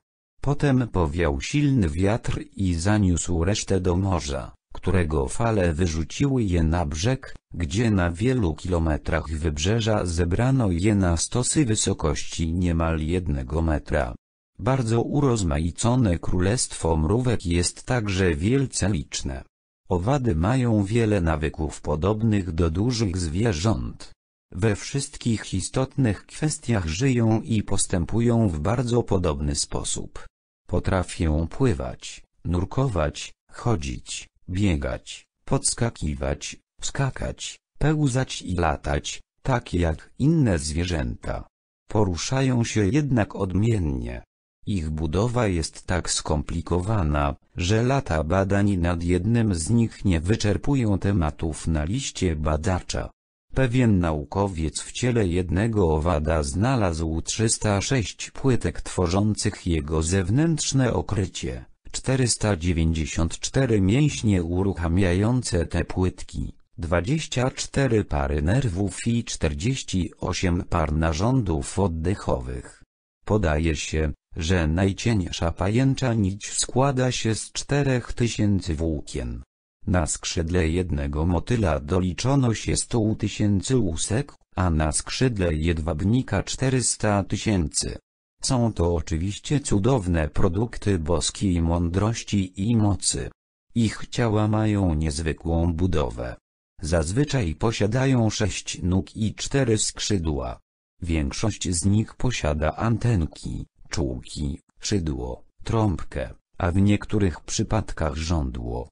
Potem powiał silny wiatr i zaniósł resztę do morza, którego fale wyrzuciły je na brzeg, gdzie na wielu kilometrach wybrzeża zebrano je na stosy wysokości niemal jednego metra. Bardzo urozmaicone królestwo mrówek jest także wielce liczne. Owady mają wiele nawyków podobnych do dużych zwierząt. We wszystkich istotnych kwestiach żyją i postępują w bardzo podobny sposób. Potrafię pływać, nurkować, chodzić, biegać, podskakiwać, skakać, pełzać i latać, tak jak inne zwierzęta. Poruszają się jednak odmiennie. Ich budowa jest tak skomplikowana, że lata badań nad jednym z nich nie wyczerpują tematów na liście badacza. Pewien naukowiec w ciele jednego owada znalazł 306 płytek tworzących jego zewnętrzne okrycie, 494 mięśnie uruchamiające te płytki, 24 pary nerwów i 48 par narządów oddechowych. Podaje się, że najcieńsza pajęcza nić składa się z 4000 włókien, na skrzydle jednego motyla doliczono się 100 tysięcy łusek, a na skrzydle jedwabnika 400 tysięcy. Są to oczywiście cudowne produkty boskiej mądrości i mocy. Ich ciała mają niezwykłą budowę. Zazwyczaj posiadają sześć nóg i cztery skrzydła. Większość z nich posiada antenki, czułki, szydło, trąbkę, a w niektórych przypadkach żądło.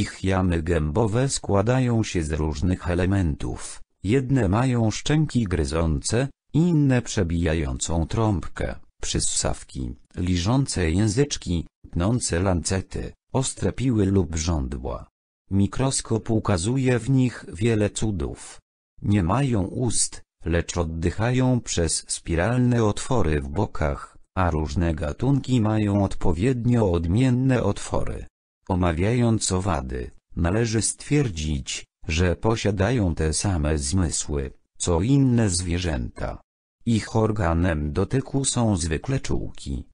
Ich jamy gębowe składają się z różnych elementów. Jedne mają szczęki gryzące, inne przebijającą trąbkę, przyssawki, liżące języczki, tnące lancety, ostre piły lub żądła. Mikroskop ukazuje w nich wiele cudów. Nie mają ust, lecz oddychają przez spiralne otwory w bokach, a różne gatunki mają odpowiednio odmienne otwory. Omawiając owady, należy stwierdzić, że posiadają te same zmysły, co inne zwierzęta. Ich organem dotyku są zwykle czułki.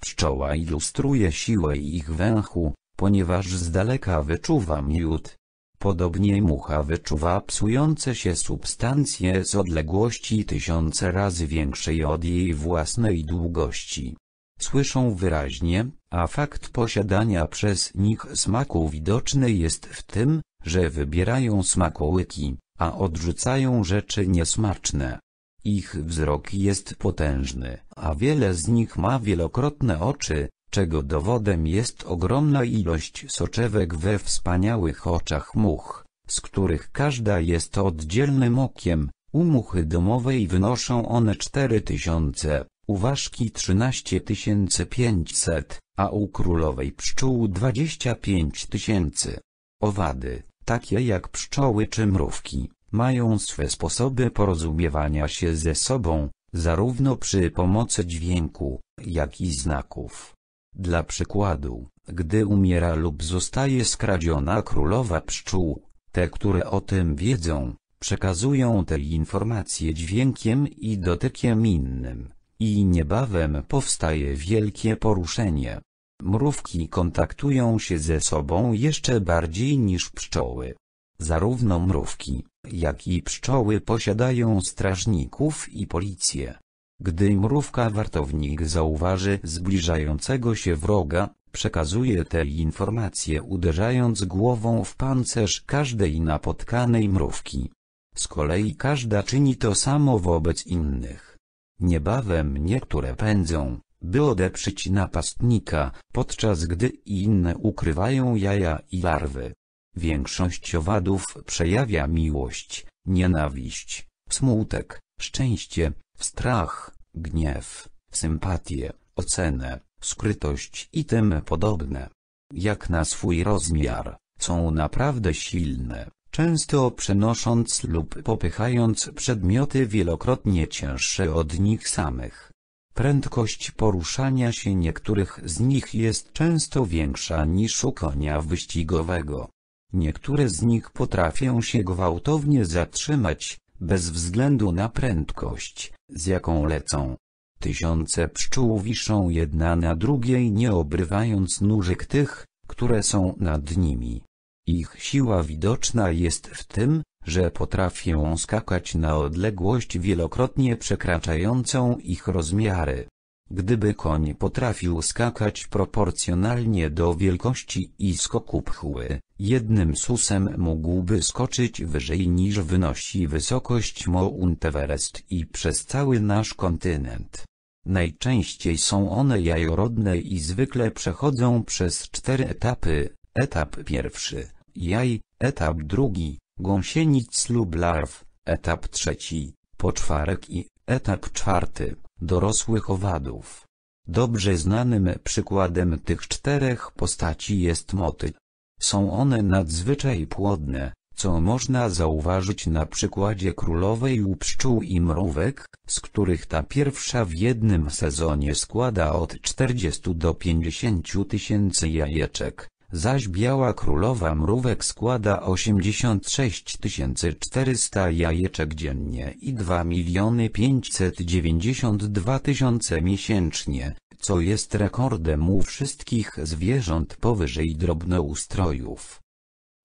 Pszczoła ilustruje siłę ich węchu, ponieważ z daleka wyczuwa miód. Podobnie mucha wyczuwa psujące się substancje z odległości tysiące razy większej od jej własnej długości słyszą wyraźnie, a fakt posiadania przez nich smaku widoczny jest w tym, że wybierają smakołyki, a odrzucają rzeczy niesmaczne. Ich wzrok jest potężny, a wiele z nich ma wielokrotne oczy, czego dowodem jest ogromna ilość soczewek we wspaniałych oczach much, z których każda jest oddzielnym okiem, u muchy domowej wynoszą one cztery tysiące uważki 13500, a u królowej pszczół 25 Owady, takie jak pszczoły czy mrówki, mają swe sposoby porozumiewania się ze sobą, zarówno przy pomocy dźwięku, jak i znaków. Dla przykładu, gdy umiera lub zostaje skradziona królowa pszczół, te które o tym wiedzą, przekazują te informacje dźwiękiem i dotykiem innym. I niebawem powstaje wielkie poruszenie. Mrówki kontaktują się ze sobą jeszcze bardziej niż pszczoły. Zarówno mrówki, jak i pszczoły posiadają strażników i policję. Gdy mrówka wartownik zauważy zbliżającego się wroga, przekazuje te informacje uderzając głową w pancerz każdej napotkanej mrówki. Z kolei każda czyni to samo wobec innych. Niebawem niektóre pędzą, by odeprzeć napastnika, podczas gdy inne ukrywają jaja i larwy. Większość owadów przejawia miłość, nienawiść, smutek, szczęście, strach, gniew, sympatię, ocenę, skrytość i tym podobne. Jak na swój rozmiar, są naprawdę silne często przenosząc lub popychając przedmioty wielokrotnie cięższe od nich samych. Prędkość poruszania się niektórych z nich jest często większa niż u konia wyścigowego. Niektóre z nich potrafią się gwałtownie zatrzymać, bez względu na prędkość, z jaką lecą. Tysiące pszczół wiszą jedna na drugiej nie obrywając nóżek tych, które są nad nimi. Ich siła widoczna jest w tym, że potrafią skakać na odległość wielokrotnie przekraczającą ich rozmiary. Gdyby koń potrafił skakać proporcjonalnie do wielkości i skoku pchły, jednym susem mógłby skoczyć wyżej niż wynosi wysokość Mount Everest i przez cały nasz kontynent. Najczęściej są one jajorodne i zwykle przechodzą przez cztery etapy. Etap pierwszy jaj, etap drugi, gąsienic lub larw, etap trzeci, poczwarek i etap czwarty, dorosłych owadów. Dobrze znanym przykładem tych czterech postaci jest motyl. Są one nadzwyczaj płodne, co można zauważyć na przykładzie królowej u pszczół i mrówek, z których ta pierwsza w jednym sezonie składa od 40 do 50 tysięcy jajeczek, zaś biała królowa mrówek składa 86 400 jajeczek dziennie i 2 592 000 miesięcznie, co jest rekordem u wszystkich zwierząt powyżej drobnoustrojów.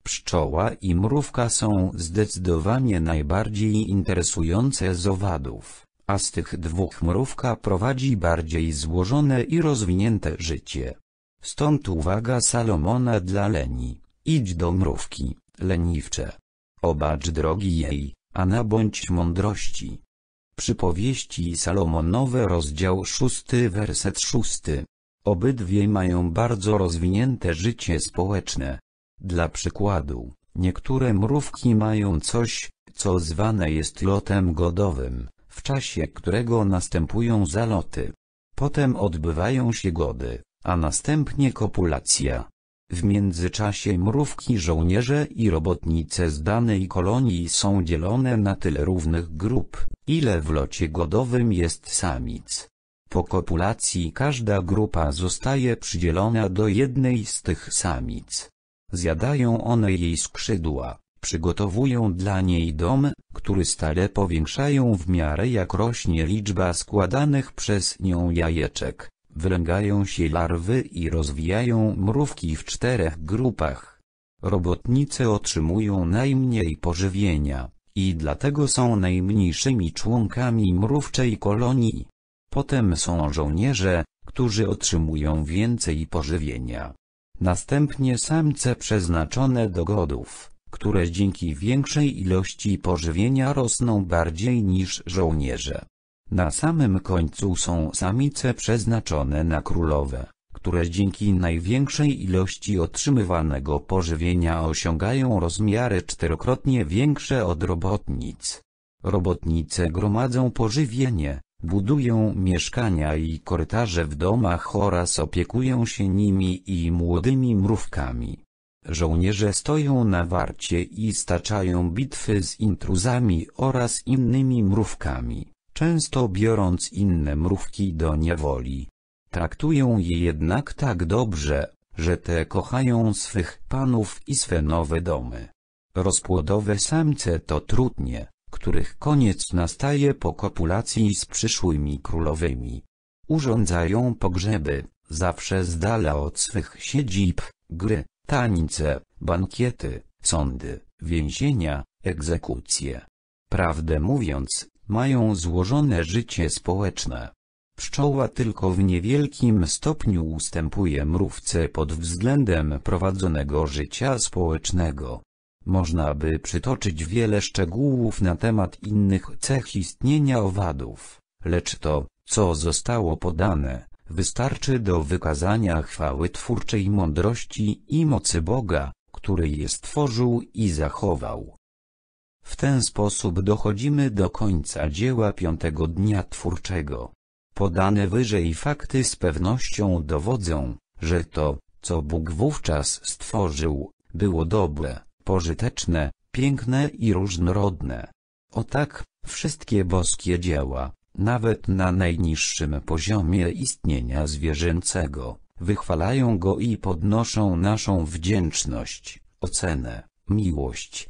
Pszczoła i mrówka są zdecydowanie najbardziej interesujące z owadów, a z tych dwóch mrówka prowadzi bardziej złożone i rozwinięte życie. Stąd uwaga Salomona dla Leni. Idź do mrówki, leniwcze. Obacz drogi jej, a nabądź mądrości. Przypowieści Salomonowe rozdział 6 werset 6. Obydwie mają bardzo rozwinięte życie społeczne. Dla przykładu, niektóre mrówki mają coś, co zwane jest lotem godowym, w czasie którego następują zaloty. Potem odbywają się gody a następnie kopulacja. W międzyczasie mrówki żołnierze i robotnice z danej kolonii są dzielone na tyle równych grup, ile w locie godowym jest samic. Po kopulacji każda grupa zostaje przydzielona do jednej z tych samic. Zjadają one jej skrzydła, przygotowują dla niej dom, który stale powiększają w miarę jak rośnie liczba składanych przez nią jajeczek, Wylęgają się larwy i rozwijają mrówki w czterech grupach. Robotnice otrzymują najmniej pożywienia i dlatego są najmniejszymi członkami mrówczej kolonii. Potem są żołnierze, którzy otrzymują więcej pożywienia. Następnie samce przeznaczone do godów, które dzięki większej ilości pożywienia rosną bardziej niż żołnierze. Na samym końcu są samice przeznaczone na królowe, które dzięki największej ilości otrzymywanego pożywienia osiągają rozmiary czterokrotnie większe od robotnic. Robotnice gromadzą pożywienie, budują mieszkania i korytarze w domach oraz opiekują się nimi i młodymi mrówkami. Żołnierze stoją na warcie i staczają bitwy z intruzami oraz innymi mrówkami często biorąc inne mrówki do niewoli. Traktują je jednak tak dobrze, że te kochają swych panów i swe nowe domy. Rozpłodowe samce to trudnie, których koniec nastaje po kopulacji z przyszłymi królowymi. Urządzają pogrzeby, zawsze z dala od swych siedzib, gry, tańce, bankiety, sądy, więzienia, egzekucje. Prawdę mówiąc, mają złożone życie społeczne. Pszczoła tylko w niewielkim stopniu ustępuje mrówce pod względem prowadzonego życia społecznego. Można by przytoczyć wiele szczegółów na temat innych cech istnienia owadów, lecz to, co zostało podane, wystarczy do wykazania chwały twórczej mądrości i mocy Boga, który je stworzył i zachował. W ten sposób dochodzimy do końca dzieła piątego dnia twórczego. Podane wyżej fakty z pewnością dowodzą, że to, co Bóg wówczas stworzył, było dobre, pożyteczne, piękne i różnorodne. O tak, wszystkie boskie dzieła, nawet na najniższym poziomie istnienia zwierzęcego, wychwalają go i podnoszą naszą wdzięczność, ocenę, miłość,